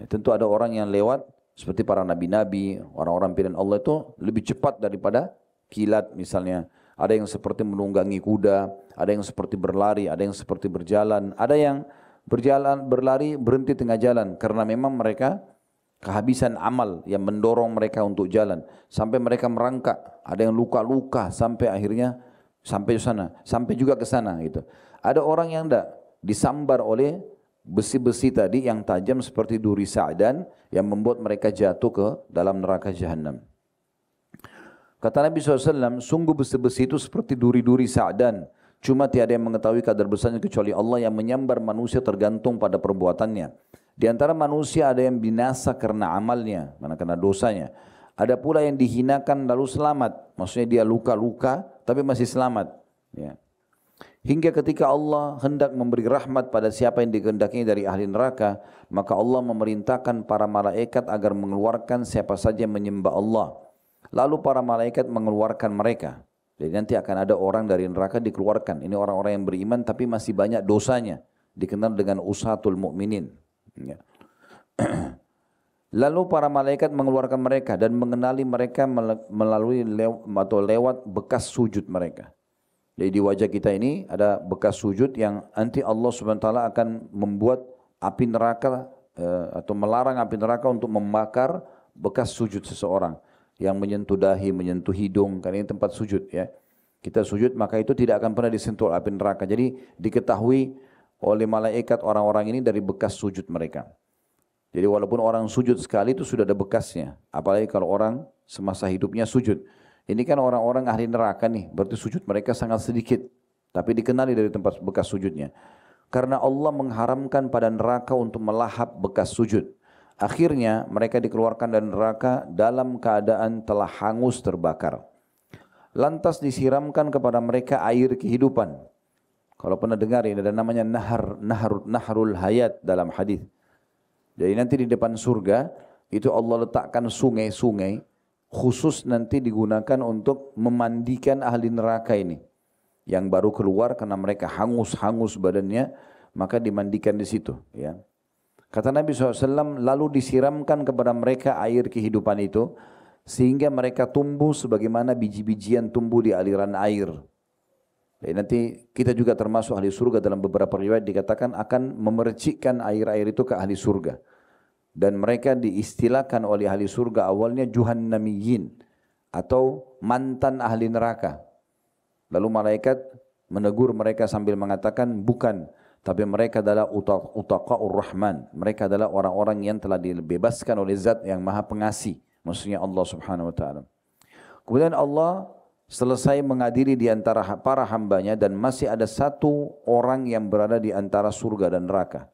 Ya, tentu ada orang yang lewat seperti para nabi-nabi, orang-orang pilihan Allah itu lebih cepat daripada kilat misalnya. Ada yang seperti menunggangi kuda, ada yang seperti berlari, ada yang seperti berjalan, ada yang berjalan berlari berhenti tengah jalan karena memang mereka kehabisan amal yang mendorong mereka untuk jalan sampai mereka merangkak ada yang luka-luka sampai akhirnya sampai ke sana sampai juga ke sana gitu ada orang yang tidak disambar oleh besi-besi tadi yang tajam seperti duri sa'dan yang membuat mereka jatuh ke dalam neraka jahanam kata Nabi SAW sungguh besi-besi itu seperti duri-duri sa'dan cuma tiada yang mengetahui kadar besarnya kecuali Allah yang menyambar manusia tergantung pada perbuatannya di antara manusia ada yang binasa karena amalnya, mana karena dosanya. Ada pula yang dihinakan lalu selamat, maksudnya dia luka-luka tapi masih selamat. Ya. Hingga ketika Allah hendak memberi rahmat pada siapa yang dikehendakinya dari ahli neraka, maka Allah memerintahkan para malaikat agar mengeluarkan siapa saja yang menyembah Allah. Lalu para malaikat mengeluarkan mereka. Jadi nanti akan ada orang dari neraka dikeluarkan. Ini orang-orang yang beriman tapi masih banyak dosanya. Dikenal dengan usatul mu'minin. Ya. Lalu para malaikat mengeluarkan mereka dan mengenali mereka melalui lew atau lewat bekas sujud mereka. Jadi di wajah kita ini ada bekas sujud yang nanti Allah SWT akan membuat api neraka eh, atau melarang api neraka untuk membakar bekas sujud seseorang yang menyentuh dahi, menyentuh hidung karena ini tempat sujud ya. Kita sujud maka itu tidak akan pernah disentuh api neraka. Jadi diketahui oleh malaikat orang-orang ini dari bekas sujud mereka. Jadi walaupun orang sujud sekali itu sudah ada bekasnya. Apalagi kalau orang semasa hidupnya sujud. Ini kan orang-orang ahli neraka nih, berarti sujud mereka sangat sedikit. Tapi dikenali dari tempat bekas sujudnya. Karena Allah mengharamkan pada neraka untuk melahap bekas sujud. Akhirnya mereka dikeluarkan dari neraka dalam keadaan telah hangus terbakar. Lantas disiramkan kepada mereka air kehidupan kalau pernah dengar ini ada namanya nahar, naharul, naharul hayat dalam hadis. Jadi nanti di depan surga itu Allah letakkan sungai-sungai khusus nanti digunakan untuk memandikan ahli neraka ini yang baru keluar karena mereka hangus-hangus badannya maka dimandikan di situ ya. Kata Nabi SAW lalu disiramkan kepada mereka air kehidupan itu sehingga mereka tumbuh sebagaimana biji-bijian tumbuh di aliran air. Jadi eh, nanti kita juga termasuk ahli surga dalam beberapa riwayat dikatakan akan memercikkan air-air itu ke ahli surga. Dan mereka diistilahkan oleh ahli surga awalnya namigin atau mantan ahli neraka. Lalu malaikat menegur mereka sambil mengatakan bukan tapi mereka adalah utaqaur rahman. Mereka adalah orang-orang yang telah dibebaskan oleh zat yang maha pengasih. Maksudnya Allah subhanahu wa ta'ala. Kemudian Allah selesai menghadiri di antara para hambanya dan masih ada satu orang yang berada di antara surga dan neraka.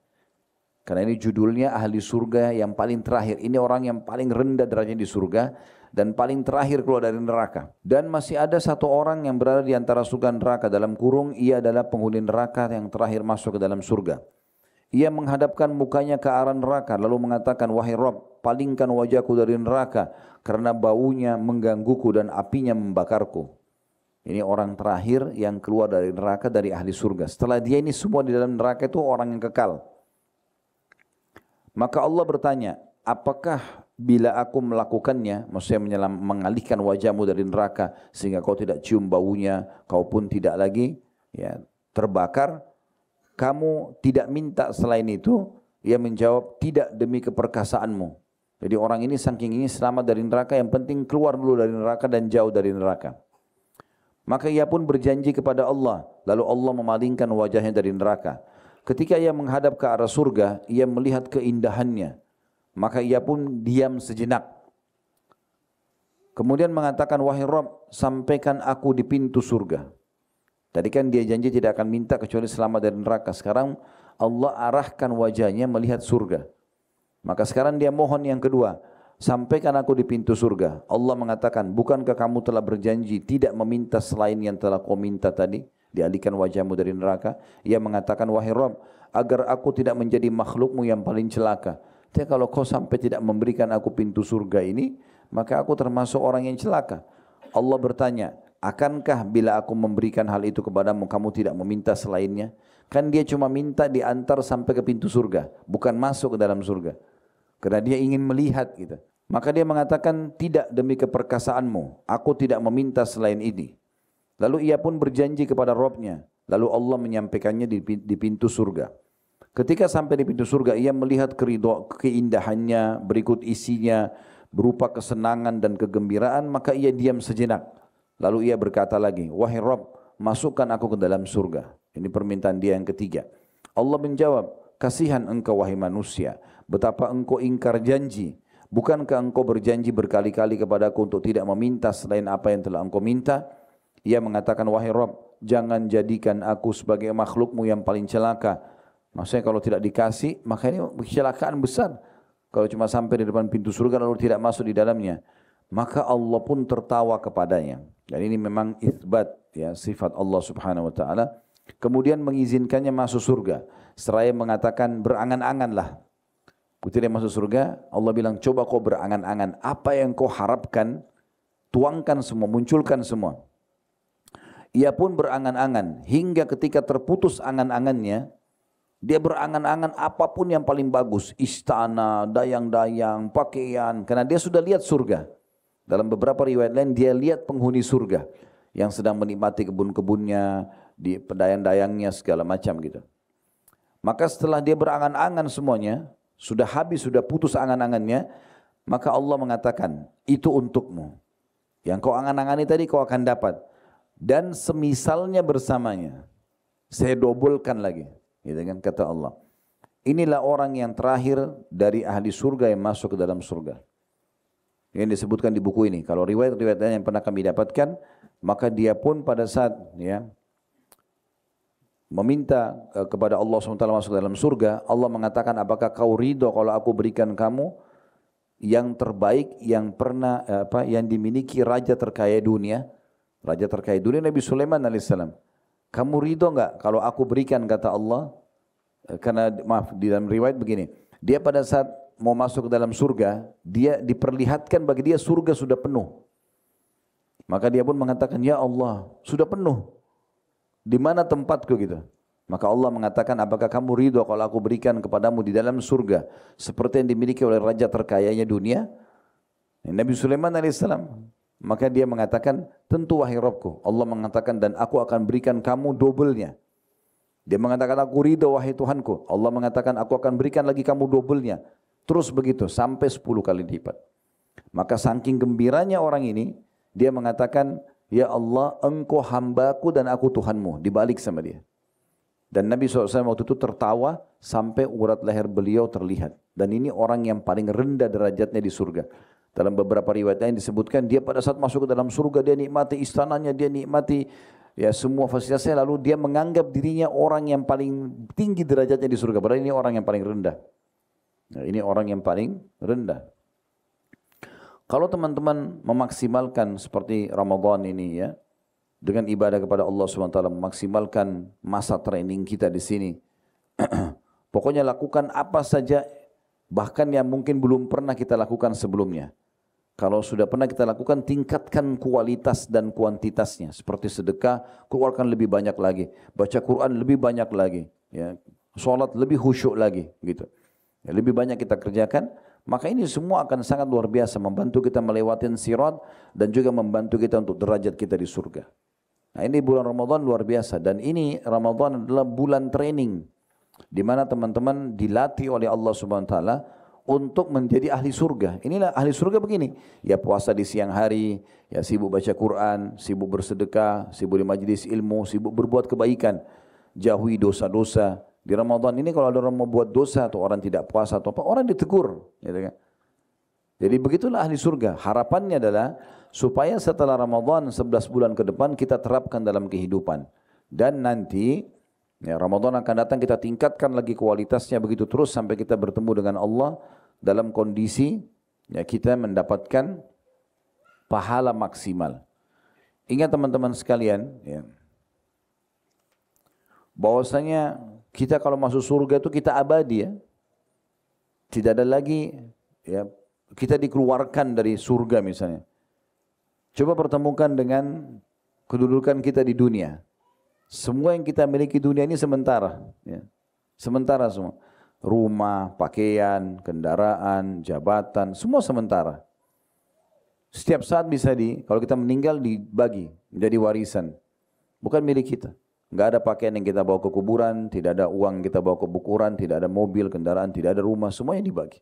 Karena ini judulnya ahli surga yang paling terakhir. Ini orang yang paling rendah derajatnya di surga dan paling terakhir keluar dari neraka. Dan masih ada satu orang yang berada di antara surga dan neraka. Dalam kurung ia adalah penghuni neraka yang terakhir masuk ke dalam surga. Ia menghadapkan mukanya ke arah neraka lalu mengatakan, Wahai Rob, palingkan wajahku dari neraka karena baunya menggangguku dan apinya membakarku. Ini orang terakhir yang keluar dari neraka dari ahli surga. Setelah dia ini semua di dalam neraka itu orang yang kekal. Maka Allah bertanya, apakah bila aku melakukannya, maksudnya menyelam, mengalihkan wajahmu dari neraka sehingga kau tidak cium baunya, kau pun tidak lagi ya, terbakar, kamu tidak minta selain itu? Ia menjawab, tidak demi keperkasaanmu. Jadi orang ini saking ini selamat dari neraka, yang penting keluar dulu dari neraka dan jauh dari neraka. Maka ia pun berjanji kepada Allah, lalu Allah memalingkan wajahnya dari neraka. Ketika ia menghadap ke arah surga, ia melihat keindahannya. Maka ia pun diam sejenak. Kemudian mengatakan, wahai Rob, sampaikan aku di pintu surga. Tadi kan dia janji tidak akan minta kecuali selamat dari neraka. Sekarang Allah arahkan wajahnya melihat surga. Maka sekarang dia mohon yang kedua, sampaikan aku di pintu surga. Allah mengatakan, bukankah kamu telah berjanji tidak meminta selain yang telah kau minta tadi? Dialihkan wajahmu dari neraka. Ia mengatakan, wahai Rob, agar aku tidak menjadi makhlukmu yang paling celaka. Tapi kalau kau sampai tidak memberikan aku pintu surga ini, maka aku termasuk orang yang celaka. Allah bertanya, Akankah bila aku memberikan hal itu kepadamu, kamu tidak meminta selainnya? Kan dia cuma minta diantar sampai ke pintu surga, bukan masuk ke dalam surga. Karena dia ingin melihat kita. Maka dia mengatakan, tidak demi keperkasaanmu, aku tidak meminta selain ini. Lalu ia pun berjanji kepada Robnya. Lalu Allah menyampaikannya di pintu surga. Ketika sampai di pintu surga, ia melihat kerido, keindahannya, berikut isinya, berupa kesenangan dan kegembiraan, maka ia diam sejenak. Lalu ia berkata lagi, Wahai Rob, masukkan aku ke dalam surga. Ini permintaan dia yang ketiga. Allah menjawab, kasihan engkau wahai manusia, betapa engkau ingkar janji. Bukankah engkau berjanji berkali-kali kepadaku untuk tidak meminta selain apa yang telah engkau minta? Ia mengatakan, wahai Rob, jangan jadikan aku sebagai makhlukmu yang paling celaka. Maksudnya kalau tidak dikasih, maka ini kecelakaan besar. Kalau cuma sampai di depan pintu surga lalu tidak masuk di dalamnya maka Allah pun tertawa kepadanya. Dan ini memang isbat ya sifat Allah Subhanahu wa taala. Kemudian mengizinkannya masuk surga. Seraya mengatakan berangan-anganlah. Putri masuk surga, Allah bilang coba kau berangan-angan apa yang kau harapkan, tuangkan semua, munculkan semua. Ia pun berangan-angan hingga ketika terputus angan-angannya, dia berangan-angan apapun yang paling bagus, istana, dayang-dayang, pakaian, karena dia sudah lihat surga. Dalam beberapa riwayat lain dia lihat penghuni surga yang sedang menikmati kebun-kebunnya, di pedayang-dayangnya segala macam gitu. Maka setelah dia berangan-angan semuanya, sudah habis, sudah putus angan-angannya, maka Allah mengatakan, itu untukmu. Yang kau angan-angani tadi kau akan dapat. Dan semisalnya bersamanya. Saya dobelkan lagi. Gitu kan kata Allah. Inilah orang yang terakhir dari ahli surga yang masuk ke dalam surga yang disebutkan di buku ini. Kalau riwayat-riwayat yang pernah kami dapatkan, maka dia pun pada saat ya meminta e, kepada Allah SWT masuk dalam surga, Allah mengatakan apakah kau ridho kalau aku berikan kamu yang terbaik yang pernah e, apa yang dimiliki raja terkaya dunia, raja terkaya dunia Nabi Sulaiman alaihissalam. Kamu ridho enggak kalau aku berikan kata Allah? E, karena maaf di dalam riwayat begini, dia pada saat mau masuk ke dalam surga, dia diperlihatkan bagi dia surga sudah penuh. Maka dia pun mengatakan, "Ya Allah, sudah penuh. Di mana tempatku?" gitu. Maka Allah mengatakan, apakah kamu ridho kalau aku berikan kepadamu di dalam surga seperti yang dimiliki oleh raja terkayanya dunia? Nabi Sulaiman alaihissalam. Maka dia mengatakan, tentu wahai Robku. Allah mengatakan, dan aku akan berikan kamu dobelnya. Dia mengatakan, aku ridho wahai Tuhanku. Allah mengatakan, aku akan berikan lagi kamu dobelnya. Terus begitu sampai 10 kali lipat. Maka saking gembiranya orang ini, dia mengatakan, Ya Allah, engkau hambaku dan aku Tuhanmu. Dibalik sama dia. Dan Nabi SAW waktu itu tertawa sampai urat leher beliau terlihat. Dan ini orang yang paling rendah derajatnya di surga. Dalam beberapa riwayat yang disebutkan dia pada saat masuk ke dalam surga dia nikmati istananya, dia nikmati ya semua fasilitasnya lalu dia menganggap dirinya orang yang paling tinggi derajatnya di surga. Padahal ini orang yang paling rendah. Nah, ini orang yang paling rendah. Kalau teman-teman memaksimalkan seperti Ramadan ini ya, dengan ibadah kepada Allah SWT, memaksimalkan masa training kita di sini. Pokoknya lakukan apa saja, bahkan yang mungkin belum pernah kita lakukan sebelumnya. Kalau sudah pernah kita lakukan, tingkatkan kualitas dan kuantitasnya. Seperti sedekah, keluarkan lebih banyak lagi. Baca Quran lebih banyak lagi. Ya. Sholat lebih khusyuk lagi. Gitu. Ya, lebih banyak kita kerjakan, maka ini semua akan sangat luar biasa membantu kita melewati sirat dan juga membantu kita untuk derajat kita di surga. Nah ini bulan Ramadan luar biasa dan ini Ramadan adalah bulan training di mana teman-teman dilatih oleh Allah Subhanahu wa taala untuk menjadi ahli surga. Inilah ahli surga begini. Ya puasa di siang hari, ya sibuk baca Quran, sibuk bersedekah, sibuk di majlis ilmu, sibuk berbuat kebaikan, jauhi dosa-dosa, di Ramadan ini kalau ada orang mau buat dosa atau orang tidak puasa atau apa, orang ditegur. Gitu kan. Jadi begitulah ahli surga. Harapannya adalah supaya setelah Ramadan 11 bulan ke depan kita terapkan dalam kehidupan. Dan nanti ya, Ramadan akan datang kita tingkatkan lagi kualitasnya begitu terus sampai kita bertemu dengan Allah dalam kondisi ya, kita mendapatkan pahala maksimal. Ingat teman-teman sekalian ya, bahwasanya kita kalau masuk surga itu kita abadi ya. Tidak ada lagi ya kita dikeluarkan dari surga misalnya. Coba pertemukan dengan kedudukan kita di dunia. Semua yang kita miliki dunia ini sementara. Ya. Sementara semua. Rumah, pakaian, kendaraan, jabatan, semua sementara. Setiap saat bisa di, kalau kita meninggal dibagi menjadi warisan. Bukan milik kita. Nggak ada pakaian yang kita bawa ke kuburan, tidak ada uang kita bawa ke kuburan, tidak ada mobil, kendaraan, tidak ada rumah, semuanya dibagi.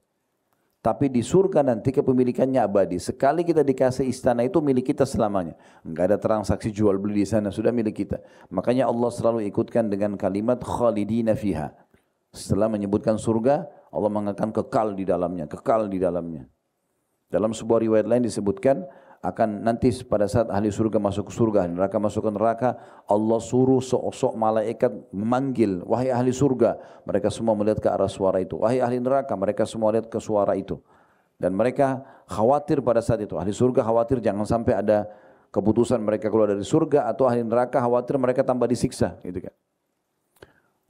Tapi di surga nanti kepemilikannya abadi. Sekali kita dikasih istana itu milik kita selamanya. Enggak ada transaksi jual beli di sana, sudah milik kita. Makanya Allah selalu ikutkan dengan kalimat khalidina fiha. Setelah menyebutkan surga, Allah mengatakan kekal di dalamnya, kekal di dalamnya. Dalam sebuah riwayat lain disebutkan akan nanti pada saat ahli surga masuk ke surga, neraka masuk ke neraka, Allah suruh sok-sok malaikat memanggil, wahai ahli surga. Mereka semua melihat ke arah suara itu. Wahai ahli neraka, mereka semua lihat ke suara itu. Dan mereka khawatir pada saat itu. Ahli surga khawatir jangan sampai ada keputusan mereka keluar dari surga atau ahli neraka khawatir mereka tambah disiksa, gitu kan.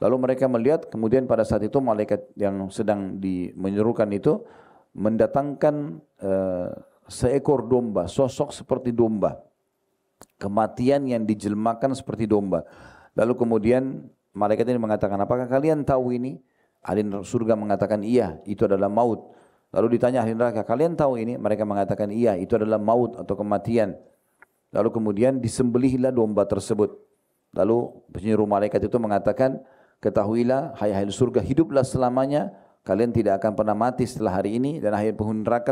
Lalu mereka melihat kemudian pada saat itu malaikat yang sedang menyerukan itu mendatangkan uh, seekor domba, sosok seperti domba. Kematian yang dijelmakan seperti domba. Lalu kemudian malaikat ini mengatakan, apakah kalian tahu ini? Ahli surga mengatakan, iya, itu adalah maut. Lalu ditanya ahli neraka, kalian tahu ini? Mereka mengatakan, iya, itu adalah maut atau kematian. Lalu kemudian disembelihlah domba tersebut. Lalu penyuruh malaikat itu mengatakan, ketahuilah, hai ahli surga, hiduplah selamanya Kalian tidak akan pernah mati setelah hari ini dan akhir penghuni neraka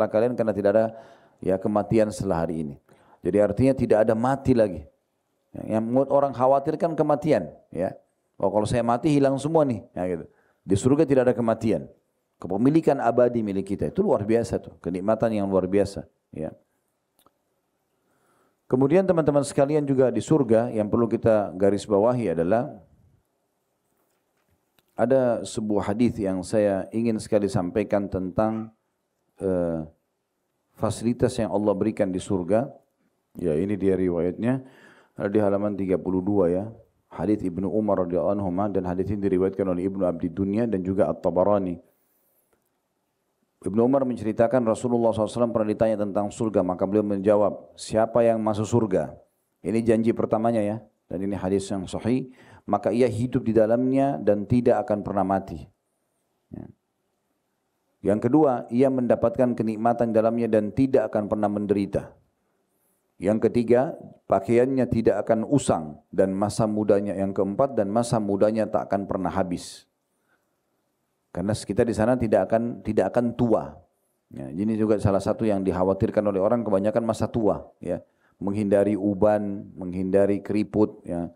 lah kalian karena tidak ada ya kematian setelah hari ini. Jadi artinya tidak ada mati lagi. Yang membuat orang khawatir kan kematian, ya. Oh, kalau saya mati hilang semua nih, ya gitu. Di surga tidak ada kematian. Kepemilikan abadi milik kita itu luar biasa tuh, kenikmatan yang luar biasa, ya. Kemudian teman-teman sekalian juga di surga yang perlu kita garis bawahi adalah ada sebuah hadis yang saya ingin sekali sampaikan tentang uh, fasilitas yang Allah berikan di surga. Ya, ini dia riwayatnya. Ada di halaman 32 ya. Hadis Ibnu Umar radhiyallahu anhu dan hadis ini diriwayatkan oleh Ibnu Abdi Dunya dan juga At-Tabarani. Ibnu Umar menceritakan Rasulullah SAW pernah ditanya tentang surga, maka beliau menjawab, siapa yang masuk surga? Ini janji pertamanya ya, dan ini hadis yang sahih maka ia hidup di dalamnya dan tidak akan pernah mati. Ya. Yang kedua, ia mendapatkan kenikmatan dalamnya dan tidak akan pernah menderita. Yang ketiga, pakaiannya tidak akan usang dan masa mudanya yang keempat dan masa mudanya tak akan pernah habis. Karena kita di sana tidak akan tidak akan tua. Ya, ini juga salah satu yang dikhawatirkan oleh orang kebanyakan masa tua, ya. Menghindari uban, menghindari keriput, ya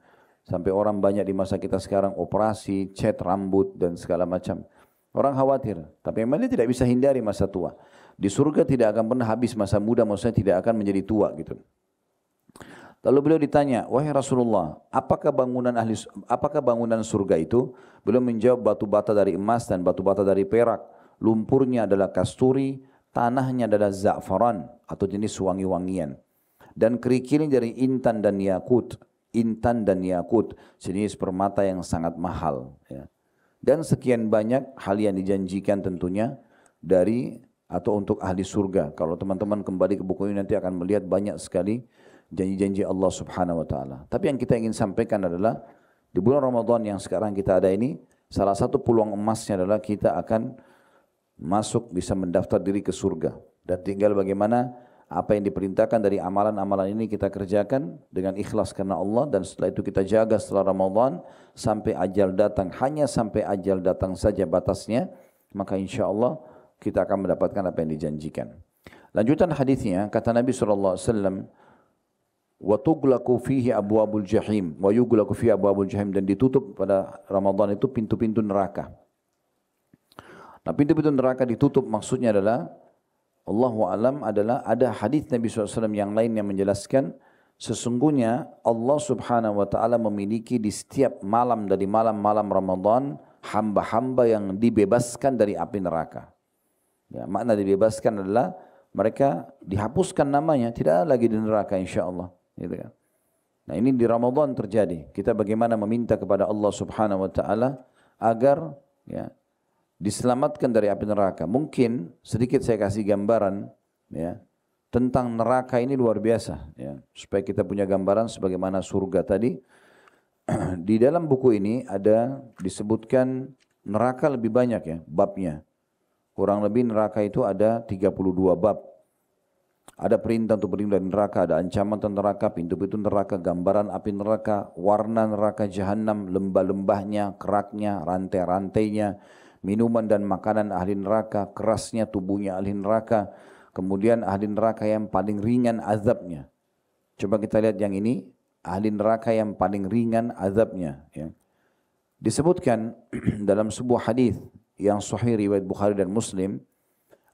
Sampai orang banyak di masa kita sekarang operasi, cat rambut dan segala macam. Orang khawatir, tapi memang dia tidak bisa hindari masa tua. Di surga tidak akan pernah habis masa muda, maksudnya tidak akan menjadi tua gitu. Lalu beliau ditanya, wahai Rasulullah, apakah bangunan ahli, apakah bangunan surga itu? Beliau menjawab batu bata dari emas dan batu bata dari perak. Lumpurnya adalah kasturi, tanahnya adalah za'faran atau jenis wangi-wangian. Dan kerikilnya dari intan dan yakut intan dan yakut, jenis permata yang sangat mahal. Ya. Dan sekian banyak hal yang dijanjikan tentunya dari atau untuk ahli surga. Kalau teman-teman kembali ke buku ini nanti akan melihat banyak sekali janji-janji Allah Subhanahu wa taala. Tapi yang kita ingin sampaikan adalah di bulan Ramadan yang sekarang kita ada ini salah satu peluang emasnya adalah kita akan masuk bisa mendaftar diri ke surga dan tinggal bagaimana apa yang diperintahkan dari amalan-amalan ini kita kerjakan dengan ikhlas karena Allah dan setelah itu kita jaga setelah Ramadan sampai ajal datang hanya sampai ajal datang saja batasnya maka insya Allah kita akan mendapatkan apa yang dijanjikan. Lanjutan hadisnya kata Nabi saw waktu wasallam wa Abdul fihi abwabul jahim wa yughlaqu fihi abwabul jahim dan ditutup pada Ramadan itu pintu-pintu neraka. Nah, pintu-pintu neraka ditutup maksudnya adalah Allah alam adalah ada hadis Nabi SAW yang lain yang menjelaskan sesungguhnya Allah Subhanahu wa taala memiliki di setiap malam dari malam-malam Ramadan hamba-hamba yang dibebaskan dari api neraka. Ya, makna dibebaskan adalah mereka dihapuskan namanya, tidak lagi di neraka insyaallah, gitu kan. Nah, ini di Ramadan terjadi. Kita bagaimana meminta kepada Allah Subhanahu wa taala agar ya diselamatkan dari api neraka. Mungkin sedikit saya kasih gambaran ya tentang neraka ini luar biasa ya supaya kita punya gambaran sebagaimana surga tadi di dalam buku ini ada disebutkan neraka lebih banyak ya babnya kurang lebih neraka itu ada 32 bab ada perintah untuk berlindung dari neraka, ada ancaman tentang neraka, pintu-pintu neraka, gambaran api neraka, warna neraka jahanam, lembah-lembahnya, keraknya, rantai-rantainya, minuman dan makanan ahli neraka, kerasnya tubuhnya ahli neraka, kemudian ahli neraka yang paling ringan azabnya. Coba kita lihat yang ini, ahli neraka yang paling ringan azabnya. Ya. Disebutkan dalam sebuah hadis yang sahih riwayat Bukhari dan Muslim,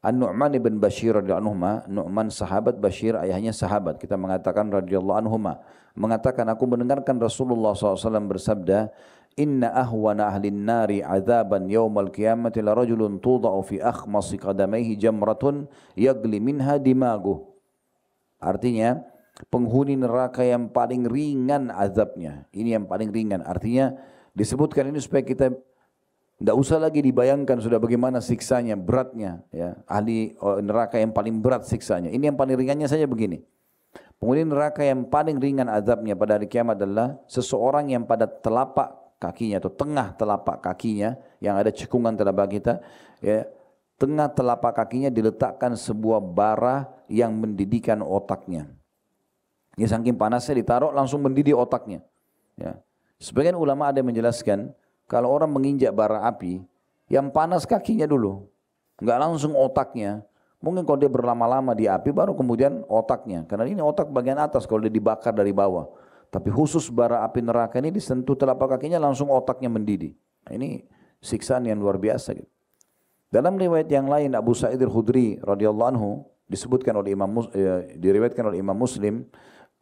An-Nu'man ibn Bashir radhiyallahu anhuma, Nu'man sahabat Bashir ayahnya sahabat. Kita mengatakan radhiyallahu anhuma, mengatakan aku mendengarkan Rasulullah SAW bersabda, "Inna ahwana ahli nari azaban yaumal qiyamati la rajulun tudau fi akhmasi qadamaihi jamratun yagli minha dimaguh." Artinya, penghuni neraka yang paling ringan azabnya. Ini yang paling ringan. Artinya disebutkan ini supaya kita tidak usah lagi dibayangkan sudah bagaimana siksanya, beratnya. Ya. Ahli eh, neraka yang paling berat siksanya. Ini yang paling ringannya saja begini. Penghuni neraka yang paling ringan azabnya pada hari kiamat adalah seseorang yang pada telapak kakinya atau tengah telapak kakinya yang ada cekungan telapak kita ya tengah telapak kakinya diletakkan sebuah bara yang mendidikan otaknya ya saking panasnya ditaruh langsung mendidih otaknya ya sebagian ulama ada yang menjelaskan kalau orang menginjak bara api, yang panas kakinya dulu. Nggak langsung otaknya. Mungkin kalau dia berlama-lama di api baru kemudian otaknya. Karena ini otak bagian atas kalau dia dibakar dari bawah. Tapi khusus bara api neraka ini disentuh telapak kakinya langsung otaknya mendidih. Nah, ini siksaan yang luar biasa gitu. Dalam riwayat yang lain Abu Sa'id al hudri radhiyallahu anhu disebutkan oleh Imam Mus, eh, diriwayatkan oleh Imam Muslim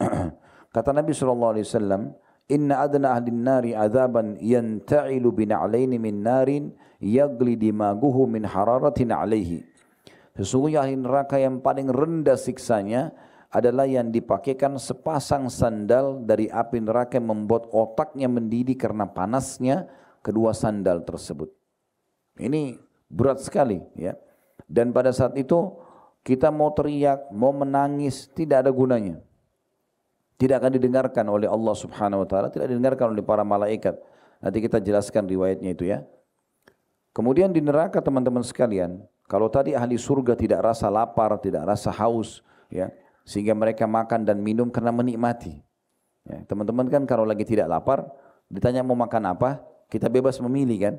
kata Nabi sallallahu alaihi wasallam Inna adna ahlin nari azaban yanta'ilu bina'laini min narin yagli dimaguhu min hararatin alaihi. Sesungguhnya ahli neraka yang paling rendah siksanya adalah yang dipakaikan sepasang sandal dari api neraka yang membuat otaknya mendidih karena panasnya kedua sandal tersebut. Ini berat sekali ya. Dan pada saat itu kita mau teriak, mau menangis, tidak ada gunanya. Tidak akan didengarkan oleh Allah Subhanahu wa taala, tidak didengarkan oleh para malaikat. Nanti kita jelaskan riwayatnya itu ya. Kemudian di neraka teman-teman sekalian, kalau tadi ahli surga tidak rasa lapar, tidak rasa haus, ya, sehingga mereka makan dan minum karena menikmati. teman ya, teman-teman kan kalau lagi tidak lapar, ditanya mau makan apa, kita bebas memilih kan,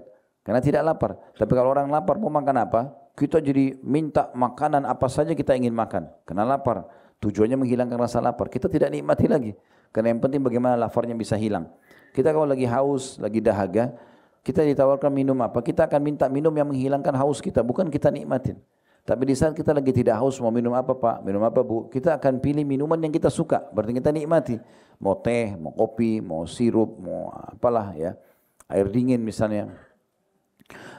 karena tidak lapar. Tapi kalau orang lapar mau makan apa, kita jadi minta makanan apa saja kita ingin makan, karena lapar. Tujuannya menghilangkan rasa lapar. Kita tidak nikmati lagi. Karena yang penting bagaimana laparnya bisa hilang. Kita kalau lagi haus, lagi dahaga, kita ditawarkan minum apa? Kita akan minta minum yang menghilangkan haus kita, bukan kita nikmatin. Tapi di saat kita lagi tidak haus, mau minum apa pak, minum apa bu, kita akan pilih minuman yang kita suka, berarti kita nikmati. Mau teh, mau kopi, mau sirup, mau apalah ya, air dingin misalnya.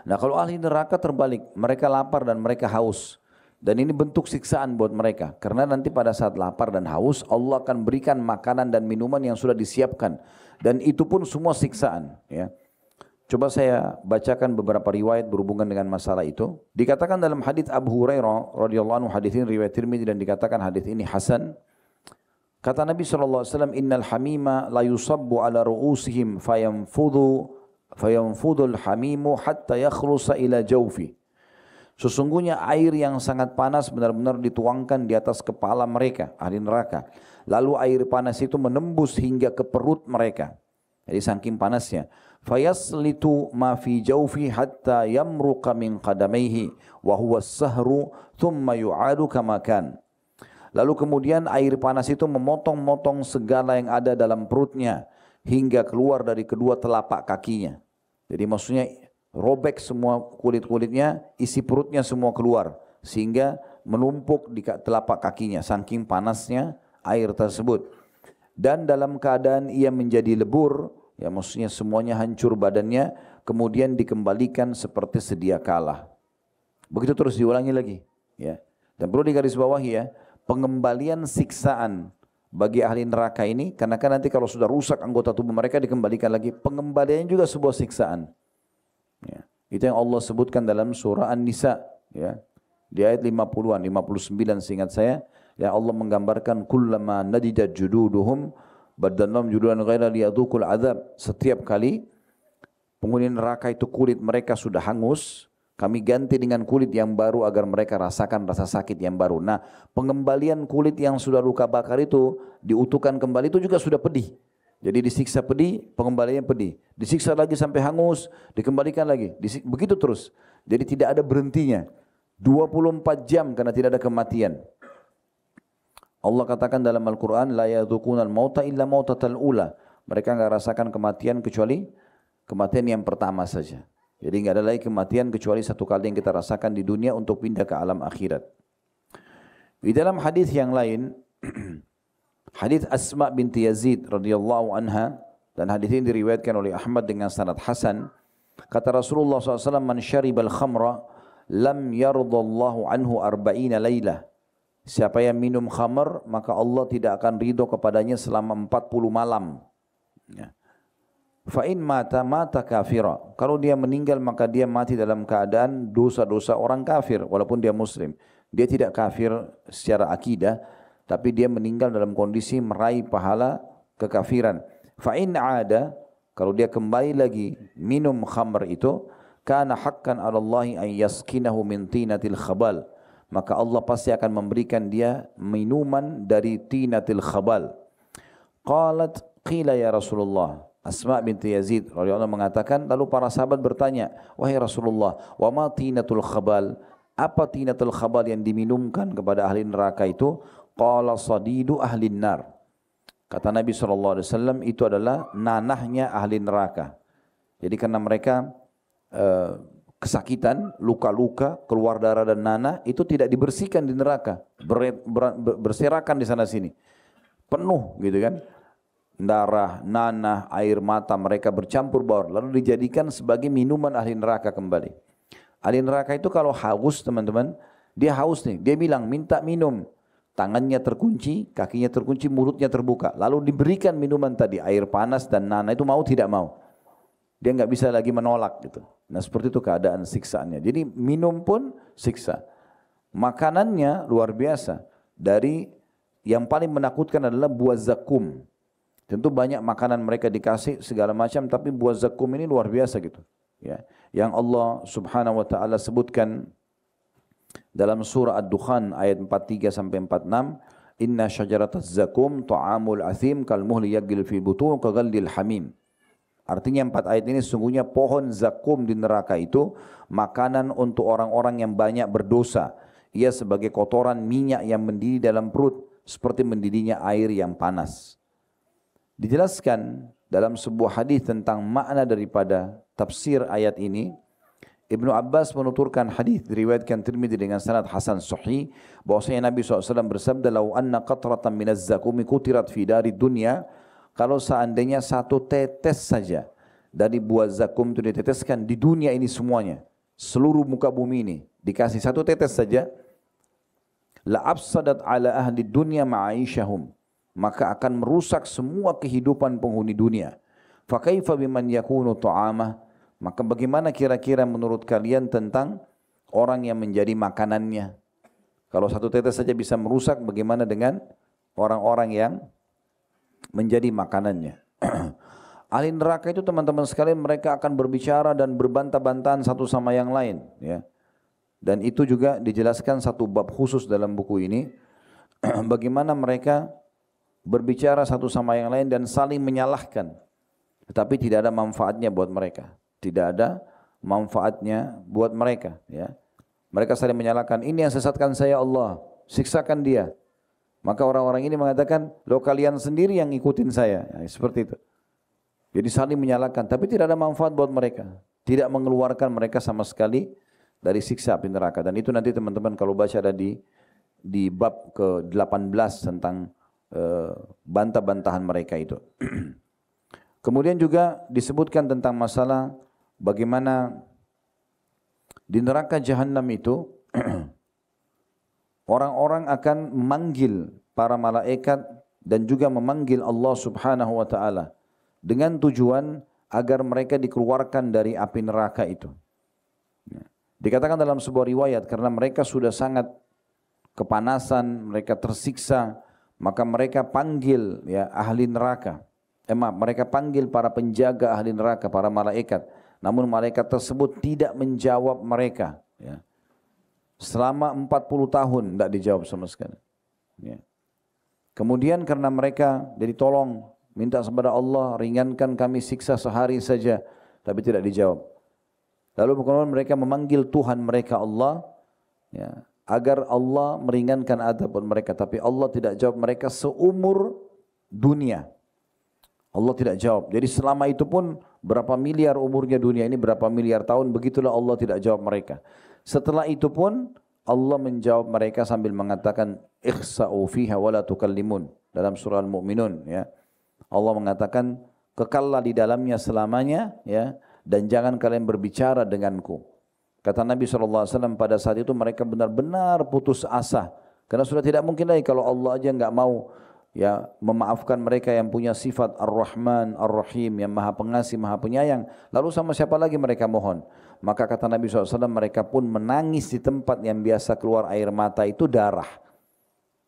Nah kalau ahli neraka terbalik, mereka lapar dan mereka haus. Dan ini bentuk siksaan buat mereka. Karena nanti pada saat lapar dan haus, Allah akan berikan makanan dan minuman yang sudah disiapkan. Dan itu pun semua siksaan. Ya. Coba saya bacakan beberapa riwayat berhubungan dengan masalah itu. Dikatakan dalam hadis Abu Hurairah radhiyallahu anhu hadis ini riwayat Tirmidzi dan dikatakan hadis ini hasan. Kata Nabi saw. alaihi wasallam innal hamima la yusabbu ala ru'usihim fayanfudhu fayanfudhu al-hamimu hatta yakhlusa ila jawfi. Sesungguhnya air yang sangat panas benar-benar dituangkan di atas kepala mereka, ahli neraka. Lalu air panas itu menembus hingga ke perut mereka. Jadi saking panasnya. Fayaslitu ma fi jawfi hatta yamruqa min qadamaihi wa huwa sahru thumma yu'adu kamakan. Lalu kemudian air panas itu memotong-motong segala yang ada dalam perutnya hingga keluar dari kedua telapak kakinya. Jadi maksudnya robek semua kulit-kulitnya, isi perutnya semua keluar sehingga menumpuk di telapak kakinya saking panasnya air tersebut. Dan dalam keadaan ia menjadi lebur, ya maksudnya semuanya hancur badannya, kemudian dikembalikan seperti sedia kala. Begitu terus diulangi lagi, ya. Dan perlu digarisbawahi ya, pengembalian siksaan bagi ahli neraka ini karena kan nanti kalau sudah rusak anggota tubuh mereka dikembalikan lagi pengembaliannya juga sebuah siksaan Ya. Itu yang Allah sebutkan dalam surah An-Nisa. Ya. Di ayat 50-an, 59 seingat saya. Ya Allah menggambarkan kullama nadidat jududuhum badanlam judulan ghaira liyadukul azab. Setiap kali penghuni neraka itu kulit mereka sudah hangus, kami ganti dengan kulit yang baru agar mereka rasakan rasa sakit yang baru. Nah, pengembalian kulit yang sudah luka bakar itu diutuhkan kembali itu juga sudah pedih. Jadi disiksa pedih, pengembalian pedih. Disiksa lagi sampai hangus, dikembalikan lagi. begitu terus. Jadi tidak ada berhentinya. 24 jam karena tidak ada kematian. Allah katakan dalam Al-Quran, لا يذوقون الموت إلا موتة الأولى. Mereka nggak rasakan kematian kecuali kematian yang pertama saja. Jadi nggak ada lagi kematian kecuali satu kali yang kita rasakan di dunia untuk pindah ke alam akhirat. Di dalam hadis yang lain, Hadis Asma binti Yazid radhiyallahu anha dan hadis ini diriwayatkan oleh Ahmad dengan sanad hasan. Kata Rasulullah SAW, "Man syaribal khamra lam yardallahu anhu arba'ina laila." Siapa yang minum khamar, maka Allah tidak akan ridho kepadanya selama 40 malam. Ya. Fa'in mata mata kafira. Kalau dia meninggal maka dia mati dalam keadaan dosa-dosa orang kafir walaupun dia muslim. Dia tidak kafir secara akidah, tapi dia meninggal dalam kondisi meraih pahala kekafiran. Fa'in ada kalau dia kembali lagi minum khamr itu kana hakkan 'ala Allah an yaskinahu min tinatil khabal maka Allah pasti akan memberikan dia minuman dari tinatil khabal. Qalat qila ya Rasulullah Asma binti Yazid radhiyallahu mengatakan lalu para sahabat bertanya, "Wahai Rasulullah, wa ma tinatul khabal? Apa tinatul khabal yang diminumkan kepada ahli neraka itu?" qala sadidu ahli nar. Kata Nabi SAW itu adalah nanahnya ahli neraka. Jadi karena mereka uh, kesakitan, luka-luka, keluar darah dan nanah itu tidak dibersihkan di neraka. Ber, ber, ber, berserakan di sana sini. Penuh gitu kan. Darah, nanah, air mata mereka bercampur baur. Lalu dijadikan sebagai minuman ahli neraka kembali. Ahli neraka itu kalau haus teman-teman, dia haus nih. Dia bilang minta minum tangannya terkunci, kakinya terkunci, mulutnya terbuka. Lalu diberikan minuman tadi, air panas dan nana itu mau tidak mau. Dia nggak bisa lagi menolak gitu. Nah seperti itu keadaan siksaannya. Jadi minum pun siksa. Makanannya luar biasa. Dari yang paling menakutkan adalah buah zakum. Tentu banyak makanan mereka dikasih segala macam, tapi buah zakum ini luar biasa gitu. Ya, yang Allah Subhanahu Wa Taala sebutkan dalam surah Ad-Dukhan ayat 43 sampai 46, "Inna syajarat az-zakum ta'amul athim kal muhli yaghil fi butun ka hamim." Artinya empat ayat ini sungguhnya pohon zakum di neraka itu makanan untuk orang-orang yang banyak berdosa. Ia sebagai kotoran minyak yang mendidih dalam perut seperti mendidihnya air yang panas. Dijelaskan dalam sebuah hadis tentang makna daripada tafsir ayat ini Ibnu Abbas menuturkan hadis diriwayatkan Tirmidzi dengan sanad hasan sahih bahwasanya Nabi SAW bersabda lau anna qatratan az zakumi kutirat fi dari dunya kalau seandainya satu tetes saja dari buah zakum itu diteteskan di dunia ini semuanya seluruh muka bumi ini dikasih satu tetes saja la afsadat ala ahli dunya ma'aisyahum maka akan merusak semua kehidupan penghuni dunia fa kaifa biman yakunu ta'amah maka bagaimana kira-kira menurut kalian tentang orang yang menjadi makanannya? Kalau satu tetes saja bisa merusak, bagaimana dengan orang-orang yang menjadi makanannya? Ahli neraka itu teman-teman sekalian mereka akan berbicara dan berbantah-bantahan satu sama yang lain. Ya. Dan itu juga dijelaskan satu bab khusus dalam buku ini. bagaimana mereka berbicara satu sama yang lain dan saling menyalahkan. Tetapi tidak ada manfaatnya buat mereka tidak ada manfaatnya buat mereka ya. Mereka saling menyalahkan, ini yang sesatkan saya Allah, siksakan dia. Maka orang-orang ini mengatakan, lo kalian sendiri yang ngikutin saya. Ya, seperti itu. Jadi saling menyalahkan, tapi tidak ada manfaat buat mereka. Tidak mengeluarkan mereka sama sekali dari siksa api neraka. Dan itu nanti teman-teman kalau baca ada di di bab ke-18 tentang eh, bantah-bantahan mereka itu. Kemudian juga disebutkan tentang masalah bagaimana di neraka jahanam itu orang-orang akan memanggil para malaikat dan juga memanggil Allah Subhanahu wa taala dengan tujuan agar mereka dikeluarkan dari api neraka itu. Dikatakan dalam sebuah riwayat karena mereka sudah sangat kepanasan, mereka tersiksa, maka mereka panggil ya ahli neraka. Eh, mereka panggil para penjaga ahli neraka, para malaikat namun malaikat tersebut tidak menjawab mereka. Ya. Selama 40 tahun tidak dijawab sama sekali. Ya. Kemudian karena mereka jadi tolong minta kepada Allah ringankan kami siksa sehari saja tapi tidak dijawab. Lalu kemudian mereka memanggil Tuhan mereka Allah ya, agar Allah meringankan adab mereka tapi Allah tidak jawab mereka seumur dunia. Allah tidak jawab. Jadi selama itu pun Berapa miliar umurnya dunia ini, berapa miliar tahun, begitulah Allah tidak jawab mereka. Setelah itu pun Allah menjawab mereka sambil mengatakan ikhsa'u fiha wala tukallimun dalam surah Al-Mu'minun ya. Allah mengatakan kekallah di dalamnya selamanya ya dan jangan kalian berbicara denganku. Kata Nabi SAW pada saat itu mereka benar-benar putus asa. Karena sudah tidak mungkin lagi kalau Allah aja nggak mau ya memaafkan mereka yang punya sifat Ar-Rahman Ar-Rahim yang Maha Pengasih Maha Penyayang lalu sama siapa lagi mereka mohon maka kata Nabi SAW mereka pun menangis di tempat yang biasa keluar air mata itu darah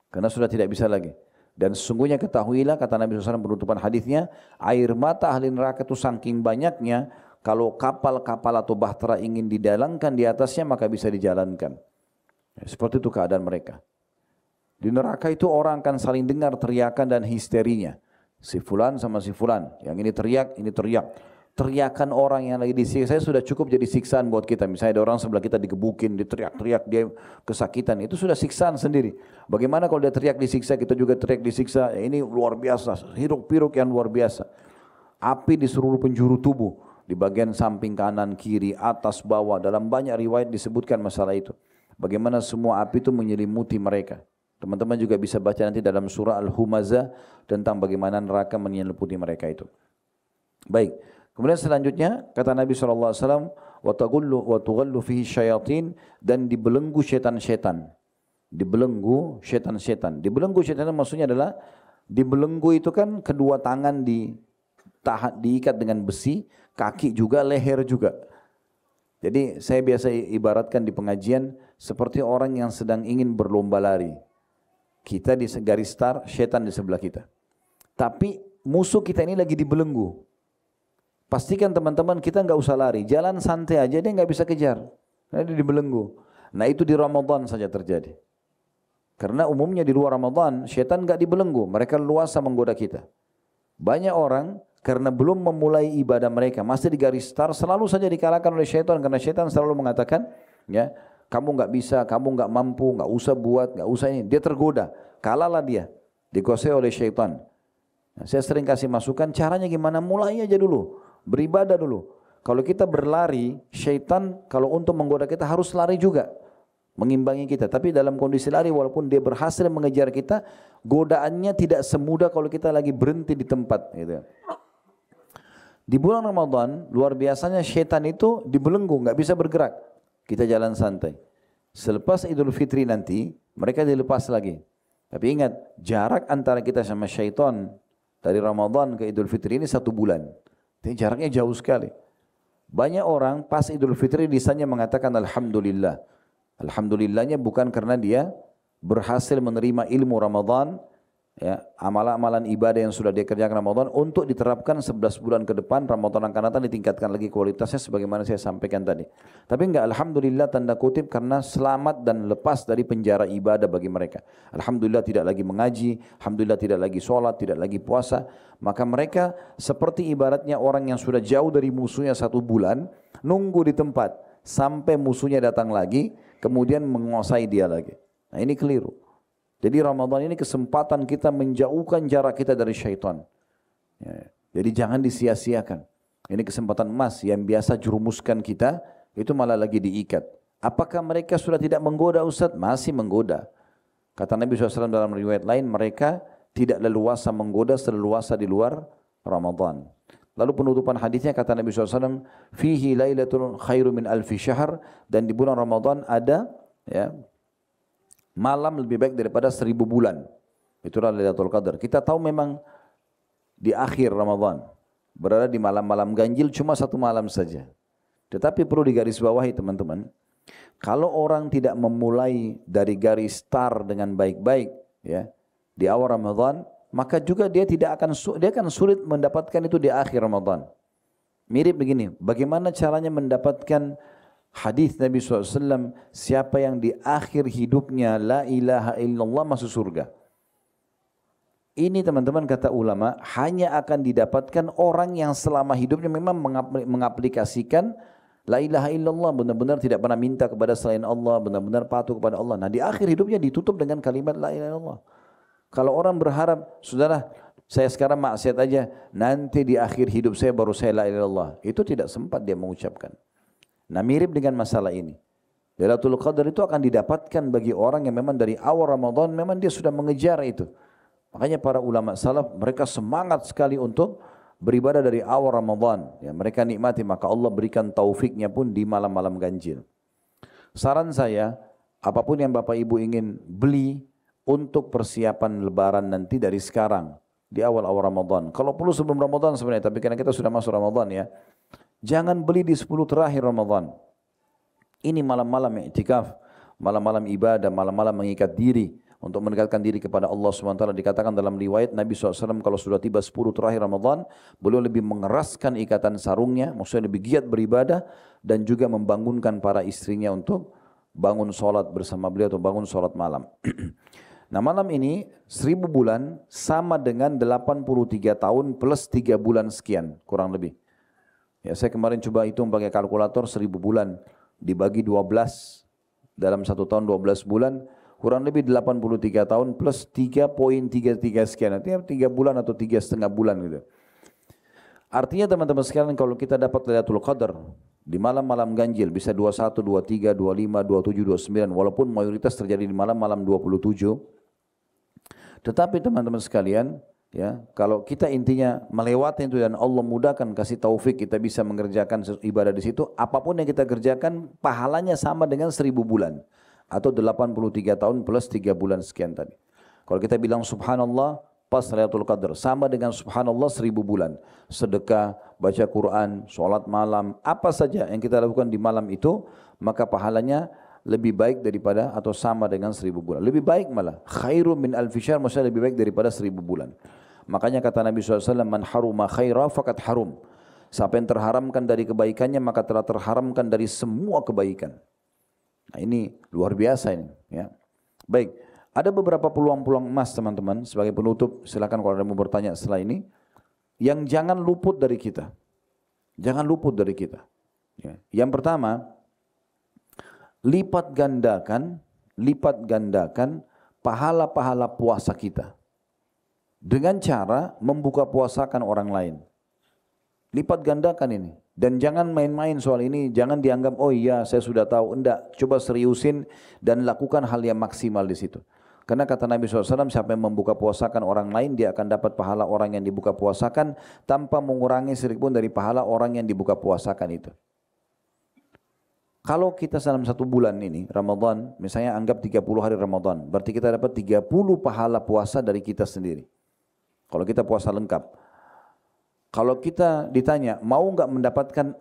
karena sudah tidak bisa lagi dan sesungguhnya ketahuilah kata Nabi SAW penutupan hadisnya air mata ahli neraka itu saking banyaknya kalau kapal-kapal atau bahtera ingin didalangkan di atasnya maka bisa dijalankan ya, seperti itu keadaan mereka di neraka itu orang akan saling dengar teriakan dan histerinya. Si fulan sama si fulan. Yang ini teriak, ini teriak. Teriakan orang yang lagi disiksa saya sudah cukup jadi siksaan buat kita. Misalnya ada orang sebelah kita digebukin, diteriak-teriak, dia kesakitan. Itu sudah siksaan sendiri. Bagaimana kalau dia teriak disiksa, kita juga teriak disiksa. Ya ini luar biasa, hiruk-piruk yang luar biasa. Api di seluruh penjuru tubuh. Di bagian samping kanan, kiri, atas, bawah. Dalam banyak riwayat disebutkan masalah itu. Bagaimana semua api itu menyelimuti mereka. Teman-teman juga bisa baca nanti dalam surah Al-Humazah tentang bagaimana neraka menyelimuti mereka itu. Baik. Kemudian selanjutnya kata Nabi SAW, وَتَغُلُّ, وَتُغَلُّ فِيهِ syayatin dan dibelenggu syaitan syaitan Dibelenggu syaitan syaitan Dibelenggu syaitan maksudnya adalah dibelenggu itu kan kedua tangan di tahan, diikat dengan besi, kaki juga, leher juga. Jadi saya biasa ibaratkan di pengajian seperti orang yang sedang ingin berlomba lari. Kita di garis star, setan di sebelah kita. Tapi musuh kita ini lagi dibelenggu. Pastikan teman-teman kita nggak usah lari, jalan santai aja dia nggak bisa kejar. Nah, dia dibelenggu. Nah itu di Ramadan saja terjadi. Karena umumnya di luar Ramadan, setan nggak dibelenggu. Mereka luasa menggoda kita. Banyak orang karena belum memulai ibadah mereka, masih di garis star, selalu saja dikalahkan oleh setan karena setan selalu mengatakan, ya, kamu nggak bisa, kamu nggak mampu, nggak usah buat, nggak usah ini. Dia tergoda, kalahlah dia, dikuasai oleh syaitan. Nah, saya sering kasih masukan, caranya gimana? Mulai aja dulu, beribadah dulu. Kalau kita berlari, syaitan kalau untuk menggoda kita harus lari juga, mengimbangi kita. Tapi dalam kondisi lari, walaupun dia berhasil mengejar kita, godaannya tidak semudah kalau kita lagi berhenti di tempat. Gitu. Di bulan Ramadan, luar biasanya syaitan itu dibelenggu, nggak bisa bergerak. Kita jalan santai. Selepas Idul Fitri nanti, mereka dilepas lagi. Tapi ingat, jarak antara kita sama syaitan dari Ramadan ke Idul Fitri ini satu bulan. Jadi jaraknya jauh sekali. Banyak orang pas Idul Fitri lisannya mengatakan Alhamdulillah. Alhamdulillahnya bukan karena dia berhasil menerima ilmu Ramadan, ya, amalan-amalan ibadah yang sudah dikerjakan kerjakan Ramadan untuk diterapkan 11 bulan ke depan Ramadan akan datang ditingkatkan lagi kualitasnya sebagaimana saya sampaikan tadi. Tapi enggak alhamdulillah tanda kutip karena selamat dan lepas dari penjara ibadah bagi mereka. Alhamdulillah tidak lagi mengaji, alhamdulillah tidak lagi sholat, tidak lagi puasa, maka mereka seperti ibaratnya orang yang sudah jauh dari musuhnya satu bulan nunggu di tempat sampai musuhnya datang lagi kemudian menguasai dia lagi. Nah ini keliru. Jadi Ramadan ini kesempatan kita menjauhkan jarak kita dari syaitan. Ya. Jadi jangan disia-siakan. Ini kesempatan emas yang biasa jurumuskan kita, itu malah lagi diikat. Apakah mereka sudah tidak menggoda Ustaz? Masih menggoda. Kata Nabi SAW dalam riwayat lain, mereka tidak leluasa menggoda seleluasa di luar Ramadan. Lalu penutupan hadisnya kata Nabi SAW, Fihi lailatul khairu min alfi syahr. Dan di bulan Ramadan ada ya, malam lebih baik daripada seribu bulan. Itulah Lailatul Qadar. Kita tahu memang di akhir Ramadan, berada di malam-malam ganjil cuma satu malam saja. Tetapi perlu digarisbawahi teman-teman, kalau orang tidak memulai dari garis star dengan baik-baik ya di awal Ramadan, maka juga dia tidak akan dia akan sulit mendapatkan itu di akhir Ramadan. Mirip begini, bagaimana caranya mendapatkan Hadis Nabi SAW, siapa yang di akhir hidupnya la ilaha illallah masuk surga. Ini teman-teman kata ulama hanya akan didapatkan orang yang selama hidupnya memang mengaplikasikan la ilaha illallah benar-benar tidak pernah minta kepada selain Allah, benar-benar patuh kepada Allah. Nah, di akhir hidupnya ditutup dengan kalimat la ilaha illallah. Kalau orang berharap, saudara, saya sekarang maksiat aja, nanti di akhir hidup saya baru saya la ilaha illallah. Itu tidak sempat dia mengucapkan. Nah mirip dengan masalah ini. Lailatul Qadar itu akan didapatkan bagi orang yang memang dari awal Ramadan memang dia sudah mengejar itu. Makanya para ulama salaf mereka semangat sekali untuk beribadah dari awal Ramadan. Ya, mereka nikmati maka Allah berikan taufiknya pun di malam-malam ganjil. Saran saya, apapun yang Bapak Ibu ingin beli untuk persiapan lebaran nanti dari sekarang di awal-awal Ramadan. Kalau perlu sebelum Ramadan sebenarnya, tapi karena kita sudah masuk Ramadan ya. Jangan beli di sepuluh terakhir Ramadan. Ini malam-malam i'tikaf, malam-malam ibadah, malam-malam mengikat diri untuk mendekatkan diri kepada Allah SWT dikatakan dalam riwayat Nabi SAW kalau sudah tiba sepuluh terakhir Ramadan beliau lebih mengeraskan ikatan sarungnya maksudnya lebih giat beribadah dan juga membangunkan para istrinya untuk bangun solat bersama beliau atau bangun solat malam nah malam ini seribu bulan sama dengan 83 tahun plus tiga bulan sekian kurang lebih Ya, saya kemarin coba hitung pakai kalkulator 1000 bulan dibagi 12 dalam satu tahun 12 bulan kurang lebih 83 tahun plus 3.33 sekian artinya 3 bulan atau tiga setengah bulan gitu. Artinya teman-teman sekalian kalau kita dapat Lailatul Qadar di malam-malam ganjil bisa 21, 23, 25, 27, 29 walaupun mayoritas terjadi di malam-malam 27 tetapi teman-teman sekalian Ya, kalau kita intinya melewati itu dan Allah mudahkan kasih taufik kita bisa mengerjakan ibadah di situ, apapun yang kita kerjakan pahalanya sama dengan seribu bulan atau 83 tahun plus 3 bulan sekian tadi. Kalau kita bilang subhanallah pas Lailatul Qadar sama dengan subhanallah seribu bulan. Sedekah, baca Quran, sholat malam, apa saja yang kita lakukan di malam itu maka pahalanya lebih baik daripada atau sama dengan seribu bulan. Lebih baik malah. Khairu min al al-fishar maksudnya lebih baik daripada seribu bulan. Makanya kata Nabi SAW, Man haruma khaira fakat harum. Siapa yang terharamkan dari kebaikannya, maka telah terharamkan dari semua kebaikan. Nah ini luar biasa ini. Ya. Baik, ada beberapa peluang-peluang emas teman-teman. Sebagai penutup, silakan kalau ada mau bertanya setelah ini. Yang jangan luput dari kita. Jangan luput dari kita. Ya. Yang pertama, lipat gandakan, lipat gandakan pahala-pahala puasa kita dengan cara membuka puasakan orang lain. Lipat gandakan ini. Dan jangan main-main soal ini, jangan dianggap oh iya saya sudah tahu, enggak. Coba seriusin dan lakukan hal yang maksimal di situ. Karena kata Nabi SAW, siapa yang membuka puasakan orang lain, dia akan dapat pahala orang yang dibuka puasakan tanpa mengurangi sedikit pun dari pahala orang yang dibuka puasakan itu. Kalau kita dalam satu bulan ini, Ramadan, misalnya anggap 30 hari Ramadan, berarti kita dapat 30 pahala puasa dari kita sendiri. Kalau kita puasa lengkap. Kalau kita ditanya, mau nggak mendapatkan 60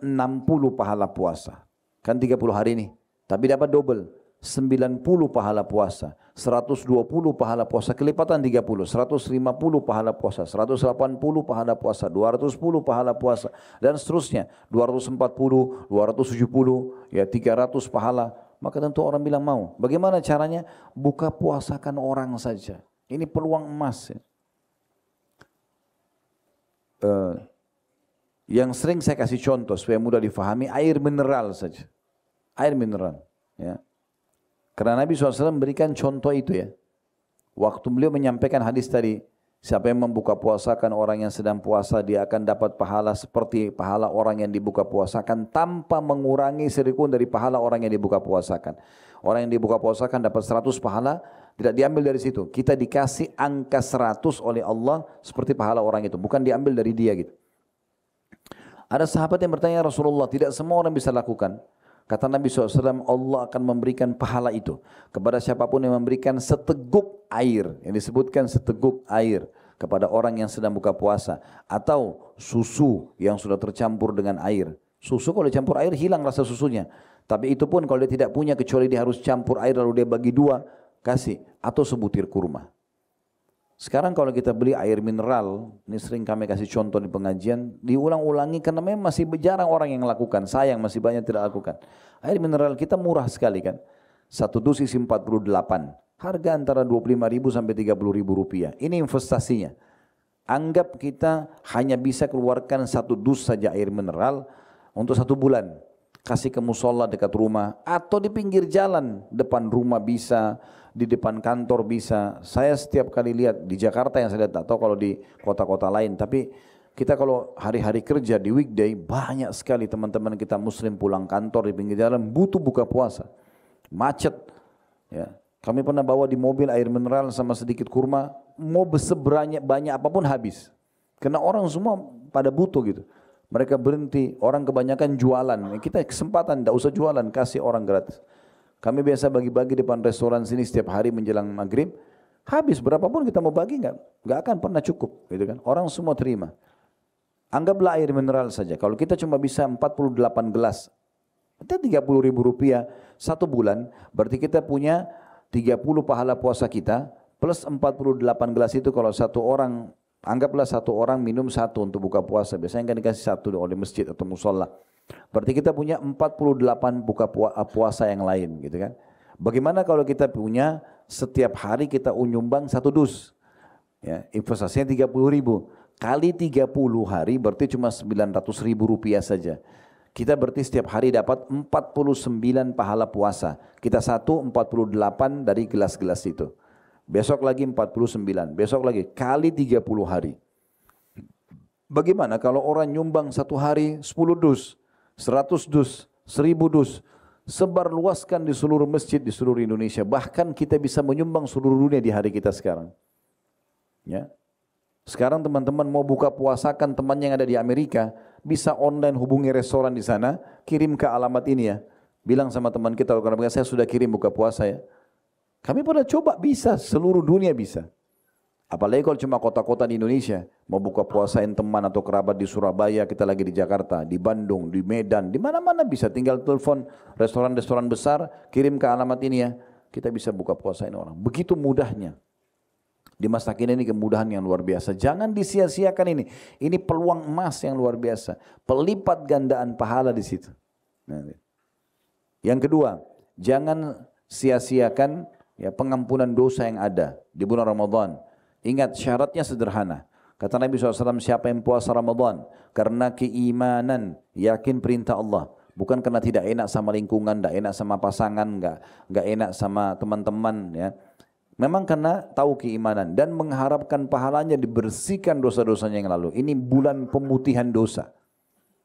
pahala puasa? Kan 30 hari ini. Tapi dapat double. 90 pahala puasa, 120 pahala puasa, kelipatan 30, 150 pahala puasa, 180 pahala puasa, 210 pahala puasa, dan seterusnya. 240, 270, ya 300 pahala. Maka tentu orang bilang mau. Bagaimana caranya? Buka puasakan orang saja. Ini peluang emas ya uh, yang sering saya kasih contoh supaya mudah difahami air mineral saja. Air mineral. Ya. Karena Nabi SAW memberikan contoh itu ya. Waktu beliau menyampaikan hadis tadi, siapa yang membuka puasakan orang yang sedang puasa, dia akan dapat pahala seperti pahala orang yang dibuka puasakan tanpa mengurangi sedikit dari pahala orang yang dibuka puasakan. Orang yang dibuka puasakan dapat 100 pahala, tidak diambil dari situ. Kita dikasih angka 100 oleh Allah seperti pahala orang itu. Bukan diambil dari dia gitu. Ada sahabat yang bertanya ya Rasulullah, tidak semua orang bisa lakukan. Kata Nabi SAW, Allah akan memberikan pahala itu kepada siapapun yang memberikan seteguk air. Yang disebutkan seteguk air kepada orang yang sedang buka puasa. Atau susu yang sudah tercampur dengan air. Susu kalau dicampur air hilang rasa susunya. Tapi itu pun kalau dia tidak punya kecuali dia harus campur air lalu dia bagi dua kasih atau sebutir kurma. Sekarang kalau kita beli air mineral, ini sering kami kasih contoh di pengajian, diulang-ulangi karena memang masih jarang orang yang lakukan, sayang masih banyak tidak lakukan. Air mineral kita murah sekali kan. Satu dosis 48, harga antara 25 ribu sampai 30 ribu rupiah. Ini investasinya. Anggap kita hanya bisa keluarkan satu dus saja air mineral untuk satu bulan. Kasih ke musola dekat rumah atau di pinggir jalan, depan rumah bisa, di depan kantor bisa. Saya setiap kali lihat di Jakarta yang saya lihat, tak tahu kalau di kota-kota lain, tapi kita kalau hari-hari kerja di weekday banyak sekali teman-teman kita muslim pulang kantor di pinggir jalan butuh buka puasa. Macet. Ya. Kami pernah bawa di mobil air mineral sama sedikit kurma, mau seberanya banyak apapun habis. Karena orang semua pada butuh gitu. Mereka berhenti, orang kebanyakan jualan. Kita kesempatan, tidak usah jualan, kasih orang gratis. Kami biasa bagi-bagi di depan restoran sini setiap hari menjelang maghrib. Habis berapapun kita mau bagi nggak nggak akan pernah cukup, gitu kan? Orang semua terima. Anggaplah air mineral saja. Kalau kita cuma bisa 48 gelas, kita 30 ribu rupiah satu bulan, berarti kita punya 30 pahala puasa kita plus 48 gelas itu kalau satu orang Anggaplah satu orang minum satu untuk buka puasa. Biasanya kan dikasih satu oleh masjid atau musola. Berarti kita punya 48 buka eh, puasa yang lain gitu kan. Bagaimana kalau kita punya setiap hari kita unyumbang satu dus. Ya, investasinya 30 ribu. Kali 30 hari berarti cuma 900 ribu rupiah saja. Kita berarti setiap hari dapat 49 pahala puasa. Kita satu 48 dari gelas-gelas itu. Besok lagi 49, besok lagi kali 30 hari. Bagaimana kalau orang nyumbang satu hari 10 dus, 100 dus, 1000 dus, sebar luaskan di seluruh masjid di seluruh Indonesia. Bahkan kita bisa menyumbang seluruh dunia di hari kita sekarang. Ya. Sekarang teman-teman mau buka puasakan teman yang ada di Amerika, bisa online hubungi restoran di sana, kirim ke alamat ini ya. Bilang sama teman kita, saya sudah kirim buka puasa ya. Kami pernah coba bisa, seluruh dunia bisa. Apalagi kalau cuma kota-kota di Indonesia, mau buka puasain teman atau kerabat di Surabaya, kita lagi di Jakarta, di Bandung, di Medan, di mana-mana bisa. Tinggal telepon restoran-restoran besar, kirim ke alamat ini ya. Kita bisa buka puasain orang. Begitu mudahnya. Di masa kini ini kemudahan yang luar biasa. Jangan disia-siakan ini. Ini peluang emas yang luar biasa. Pelipat gandaan pahala di situ. Nah, yang kedua, jangan sia-siakan ya pengampunan dosa yang ada di bulan Ramadan. Ingat syaratnya sederhana. Kata Nabi SAW, siapa yang puasa Ramadan? Karena keimanan, yakin perintah Allah. Bukan karena tidak enak sama lingkungan, tidak enak sama pasangan, enggak, enggak enak sama teman-teman. ya. Memang karena tahu keimanan dan mengharapkan pahalanya dibersihkan dosa-dosanya yang lalu. Ini bulan pemutihan dosa.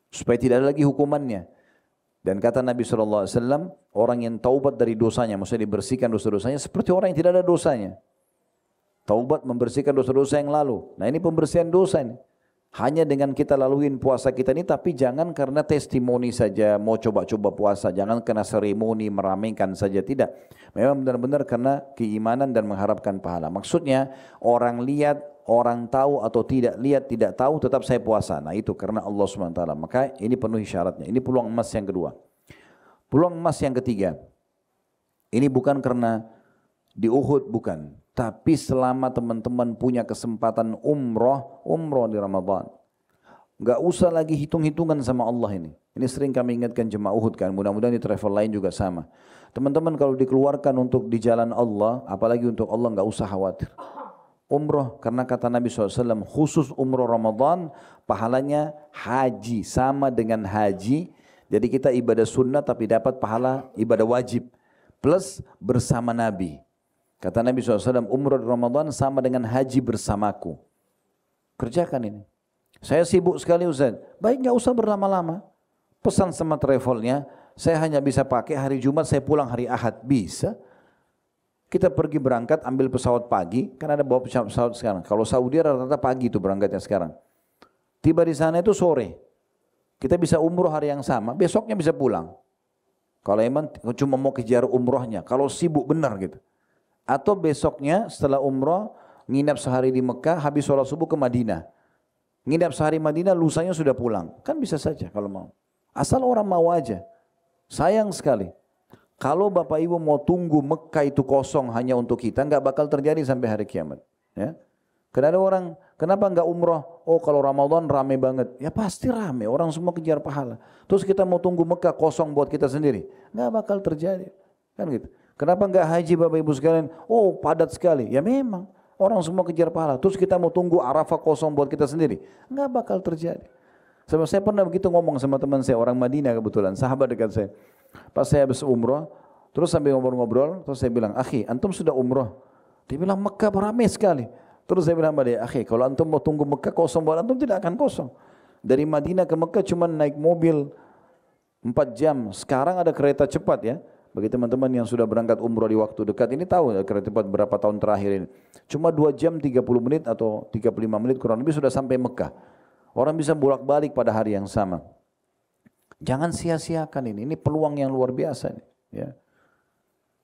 Supaya tidak ada lagi hukumannya. Dan kata Nabi SAW, orang yang taubat dari dosanya, maksudnya dibersihkan dosa-dosanya, seperti orang yang tidak ada dosanya. Taubat membersihkan dosa-dosa yang lalu. Nah ini pembersihan dosa ini. Hanya dengan kita laluin puasa kita ini, tapi jangan karena testimoni saja, mau coba-coba puasa, jangan karena seremoni, meramaikan saja, tidak. Memang benar-benar karena keimanan dan mengharapkan pahala. Maksudnya, orang lihat orang tahu atau tidak lihat tidak tahu tetap saya puasa. Nah itu karena Allah SWT. Maka ini penuhi syaratnya. Ini peluang emas yang kedua. Peluang emas yang ketiga. Ini bukan karena di Uhud bukan. Tapi selama teman-teman punya kesempatan umroh, umroh di Ramadan. Gak usah lagi hitung-hitungan sama Allah ini. Ini sering kami ingatkan jemaah Uhud kan. Mudah-mudahan di travel lain juga sama. Teman-teman kalau dikeluarkan untuk di jalan Allah, apalagi untuk Allah nggak usah khawatir umroh karena kata Nabi SAW khusus umroh Ramadan pahalanya haji sama dengan haji jadi kita ibadah sunnah tapi dapat pahala ibadah wajib plus bersama Nabi kata Nabi SAW umroh Ramadan sama dengan haji bersamaku kerjakan ini saya sibuk sekali Ustaz baik nggak usah berlama-lama pesan sama travelnya saya hanya bisa pakai hari Jumat saya pulang hari Ahad bisa kita pergi berangkat ambil pesawat pagi, kan ada bawa pesawat sekarang. Kalau Saudi rata-rata pagi itu berangkatnya sekarang. Tiba di sana itu sore. Kita bisa umroh hari yang sama, besoknya bisa pulang. Kalau emang cuma mau kejar umrohnya, kalau sibuk benar gitu. Atau besoknya setelah umroh, nginap sehari di Mekah, habis sholat subuh ke Madinah. Nginap sehari Madinah, lusanya sudah pulang. Kan bisa saja kalau mau. Asal orang mau aja. Sayang sekali. Kalau Bapak Ibu mau tunggu Mekah itu kosong hanya untuk kita, nggak bakal terjadi sampai hari kiamat. Ya. Karena ada orang, kenapa nggak umroh? Oh kalau Ramadan rame banget. Ya pasti rame, orang semua kejar pahala. Terus kita mau tunggu Mekah kosong buat kita sendiri. Nggak bakal terjadi. Kan gitu. Kenapa nggak haji Bapak Ibu sekalian? Oh padat sekali. Ya memang, orang semua kejar pahala. Terus kita mau tunggu Arafah kosong buat kita sendiri. Nggak bakal terjadi. saya pernah begitu ngomong sama teman saya, orang Madinah kebetulan, sahabat dekat saya. Pas saya habis umroh, terus sambil ngobrol-ngobrol, terus saya bilang, akhi, antum sudah umroh. Dia bilang, Mekah ramai sekali. Terus saya bilang sama dia, akhi, kalau antum mau tunggu Mekah kosong, buat antum tidak akan kosong. Dari Madinah ke Mekah cuma naik mobil 4 jam. Sekarang ada kereta cepat ya. Bagi teman-teman yang sudah berangkat umroh di waktu dekat ini tahu ya, kereta cepat berapa tahun terakhir ini. Cuma 2 jam 30 menit atau 35 menit kurang lebih sudah sampai Mekah. Orang bisa bolak-balik pada hari yang sama. Jangan sia-siakan ini. Ini peluang yang luar biasa nih. Ya.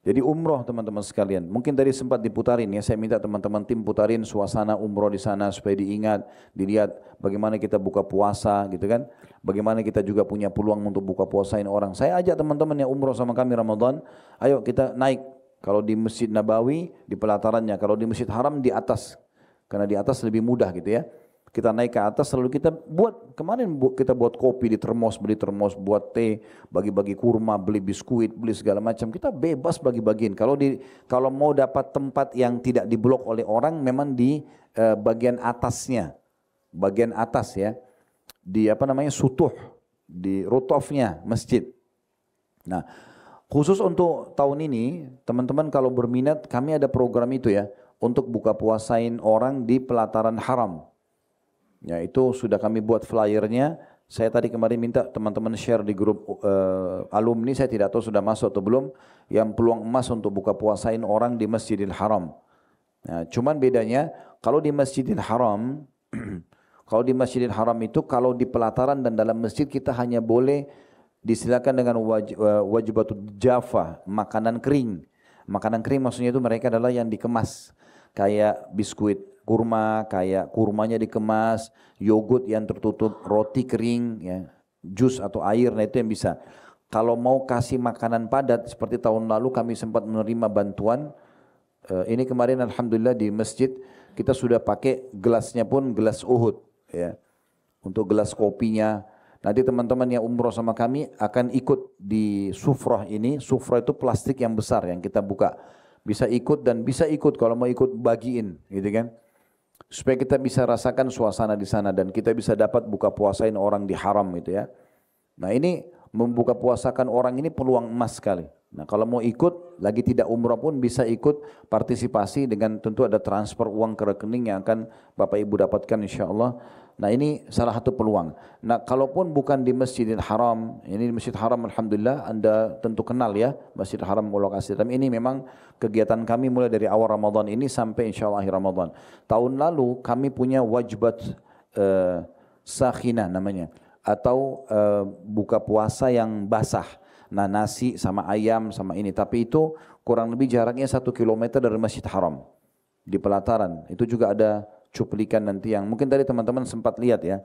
Jadi umroh teman-teman sekalian. Mungkin tadi sempat diputarin ya. Saya minta teman-teman tim putarin suasana umroh di sana supaya diingat, dilihat bagaimana kita buka puasa gitu kan. Bagaimana kita juga punya peluang untuk buka puasain orang. Saya ajak teman-teman yang umroh sama kami Ramadan. Ayo kita naik. Kalau di Masjid Nabawi di pelatarannya. Kalau di Masjid Haram di atas. Karena di atas lebih mudah gitu ya kita naik ke atas lalu kita buat kemarin kita buat kopi di termos beli termos buat teh bagi-bagi kurma beli biskuit beli segala macam kita bebas bagi-bagiin kalau di kalau mau dapat tempat yang tidak diblok oleh orang memang di eh, bagian atasnya bagian atas ya di apa namanya sutuh di rutofnya masjid nah khusus untuk tahun ini teman-teman kalau berminat kami ada program itu ya untuk buka puasain orang di pelataran haram Ya itu sudah kami buat flyernya. Saya tadi kemarin minta teman-teman share di grup uh, alumni, saya tidak tahu sudah masuk atau belum, yang peluang emas untuk buka puasain orang di Masjidil Haram. Nah, cuman bedanya, kalau di Masjidil Haram, kalau di Masjidil Haram itu, kalau di pelataran dan dalam masjid kita hanya boleh disilakan dengan waj eh, wajibatul jafa, makanan kering. Makanan kering maksudnya itu mereka adalah yang dikemas, kayak biskuit kurma kayak kurmanya dikemas, yogurt yang tertutup, roti kering, ya, jus atau air, nah itu yang bisa. Kalau mau kasih makanan padat seperti tahun lalu kami sempat menerima bantuan. Eh, ini kemarin alhamdulillah di masjid kita sudah pakai gelasnya pun gelas Uhud, ya, untuk gelas kopinya. Nanti teman-teman yang umroh sama kami akan ikut di sufrah ini. Sufrah itu plastik yang besar yang kita buka. Bisa ikut dan bisa ikut kalau mau ikut bagiin gitu kan supaya kita bisa rasakan suasana di sana dan kita bisa dapat buka puasain orang di haram gitu ya. Nah ini membuka puasakan orang ini peluang emas sekali. Nah kalau mau ikut lagi tidak umroh pun bisa ikut partisipasi dengan tentu ada transfer uang ke rekening yang akan Bapak Ibu dapatkan insya Allah. Nah ini salah satu peluang. Nah kalaupun bukan di Masjidil Haram, ini di Masjid Haram Alhamdulillah Anda tentu kenal ya Masjid Haram lokasi. Tapi ini memang kegiatan kami mulai dari awal Ramadan ini sampai insya Allah akhir Ramadan. Tahun lalu kami punya wajbat uh, eh, sahina namanya atau uh, buka puasa yang basah. Nah nasi sama ayam sama ini tapi itu kurang lebih jaraknya satu kilometer dari Masjid Haram di pelataran. Itu juga ada cuplikan nanti yang mungkin tadi teman-teman sempat lihat ya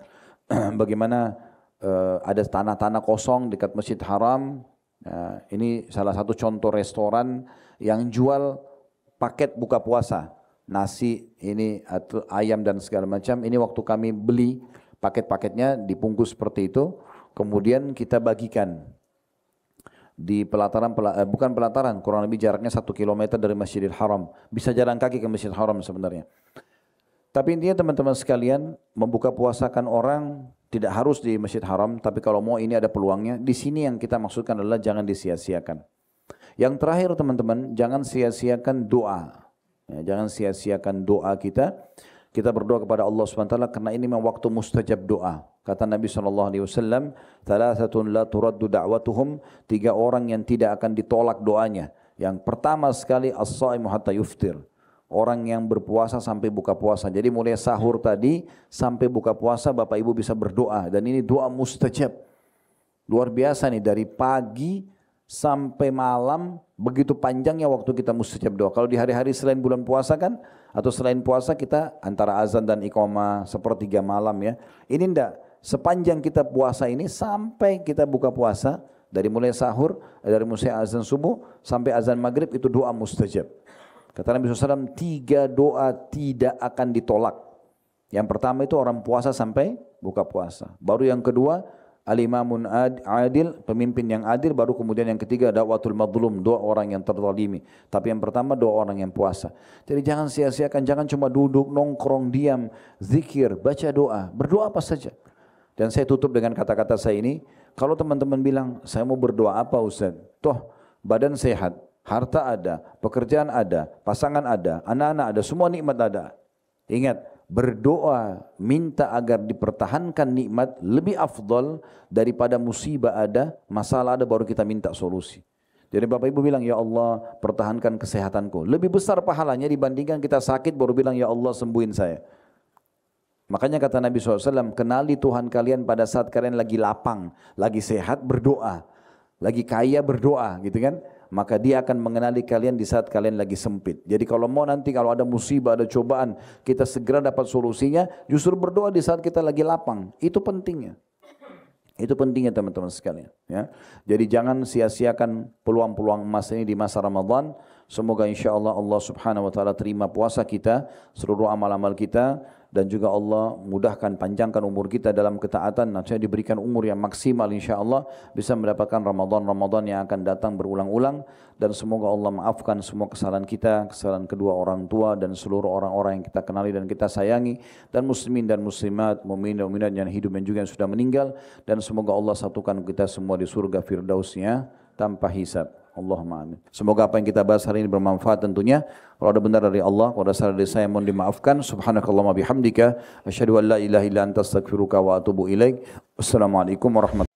bagaimana uh, ada tanah-tanah kosong dekat Masjid Haram. Uh, ini salah satu contoh restoran yang jual paket buka puasa, nasi ini atau ayam dan segala macam. Ini waktu kami beli paket-paketnya dipungkus seperti itu, kemudian kita bagikan di pelataran eh, bukan pelataran kurang lebih jaraknya satu kilometer dari Masjidil Haram bisa jalan kaki ke Masjidil Haram sebenarnya tapi intinya teman-teman sekalian membuka puasakan orang tidak harus di Masjid Haram tapi kalau mau ini ada peluangnya di sini yang kita maksudkan adalah jangan disia-siakan yang terakhir teman-teman, jangan sia-siakan doa. Ya, jangan sia-siakan doa kita. Kita berdoa kepada Allah SWT karena ini memang waktu mustajab doa. Kata Nabi SAW, Thalathatun la turaddu da'watuhum. Tiga orang yang tidak akan ditolak doanya. Yang pertama sekali, As-sa'imu hatta yuftir. Orang yang berpuasa sampai buka puasa. Jadi mulai sahur tadi sampai buka puasa Bapak Ibu bisa berdoa. Dan ini doa mustajab. Luar biasa nih dari pagi sampai malam begitu panjangnya waktu kita mustajab doa. Kalau di hari-hari selain bulan puasa kan atau selain puasa kita antara azan dan iqamah sepertiga malam ya. Ini ndak sepanjang kita puasa ini sampai kita buka puasa dari mulai sahur, dari mulai azan subuh sampai azan maghrib itu doa mustajab. Kata Nabi SAW, tiga doa tidak akan ditolak. Yang pertama itu orang puasa sampai buka puasa. Baru yang kedua, al-imamun adil, pemimpin yang adil, baru kemudian yang ketiga dakwatul madlum, doa orang yang terzalimi. Tapi yang pertama doa orang yang puasa. Jadi jangan sia-siakan, jangan cuma duduk, nongkrong, diam, zikir, baca doa, berdoa apa saja. Dan saya tutup dengan kata-kata saya ini, kalau teman-teman bilang, saya mau berdoa apa Ustaz? Toh, badan sehat, harta ada, pekerjaan ada, pasangan ada, anak-anak ada, semua nikmat ada. Ingat, berdoa minta agar dipertahankan nikmat lebih afdol daripada musibah ada, masalah ada baru kita minta solusi. Jadi Bapak Ibu bilang, Ya Allah pertahankan kesehatanku. Lebih besar pahalanya dibandingkan kita sakit baru bilang, Ya Allah sembuhin saya. Makanya kata Nabi SAW, kenali Tuhan kalian pada saat kalian lagi lapang, lagi sehat berdoa, lagi kaya berdoa gitu kan maka dia akan mengenali kalian di saat kalian lagi sempit. Jadi kalau mau nanti kalau ada musibah, ada cobaan, kita segera dapat solusinya, justru berdoa di saat kita lagi lapang. Itu pentingnya. Itu pentingnya teman-teman sekalian. Ya. Jadi jangan sia-siakan peluang-peluang emas ini di masa Ramadan. Semoga insya Allah Allah subhanahu wa ta'ala terima puasa kita, seluruh amal-amal kita, dan juga Allah mudahkan panjangkan umur kita dalam ketaatan nantinya diberikan umur yang maksimal insya Allah bisa mendapatkan Ramadan-Ramadan yang akan datang berulang-ulang dan semoga Allah maafkan semua kesalahan kita kesalahan kedua orang tua dan seluruh orang-orang yang kita kenali dan kita sayangi dan muslimin dan muslimat mu'min dan mukminat yang hidup dan juga yang sudah meninggal dan semoga Allah satukan kita semua di surga firdausnya tanpa hisab Allah amin. Semoga apa yang kita bahas hari ini bermanfaat tentunya. Kalau ada benar dari Allah, kalau ada salah dari saya mohon dimaafkan. Subhanakallahumma bihamdika asyhadu an la ilaha illa wa atubu ilaik. Wassalamualaikum warahmatullahi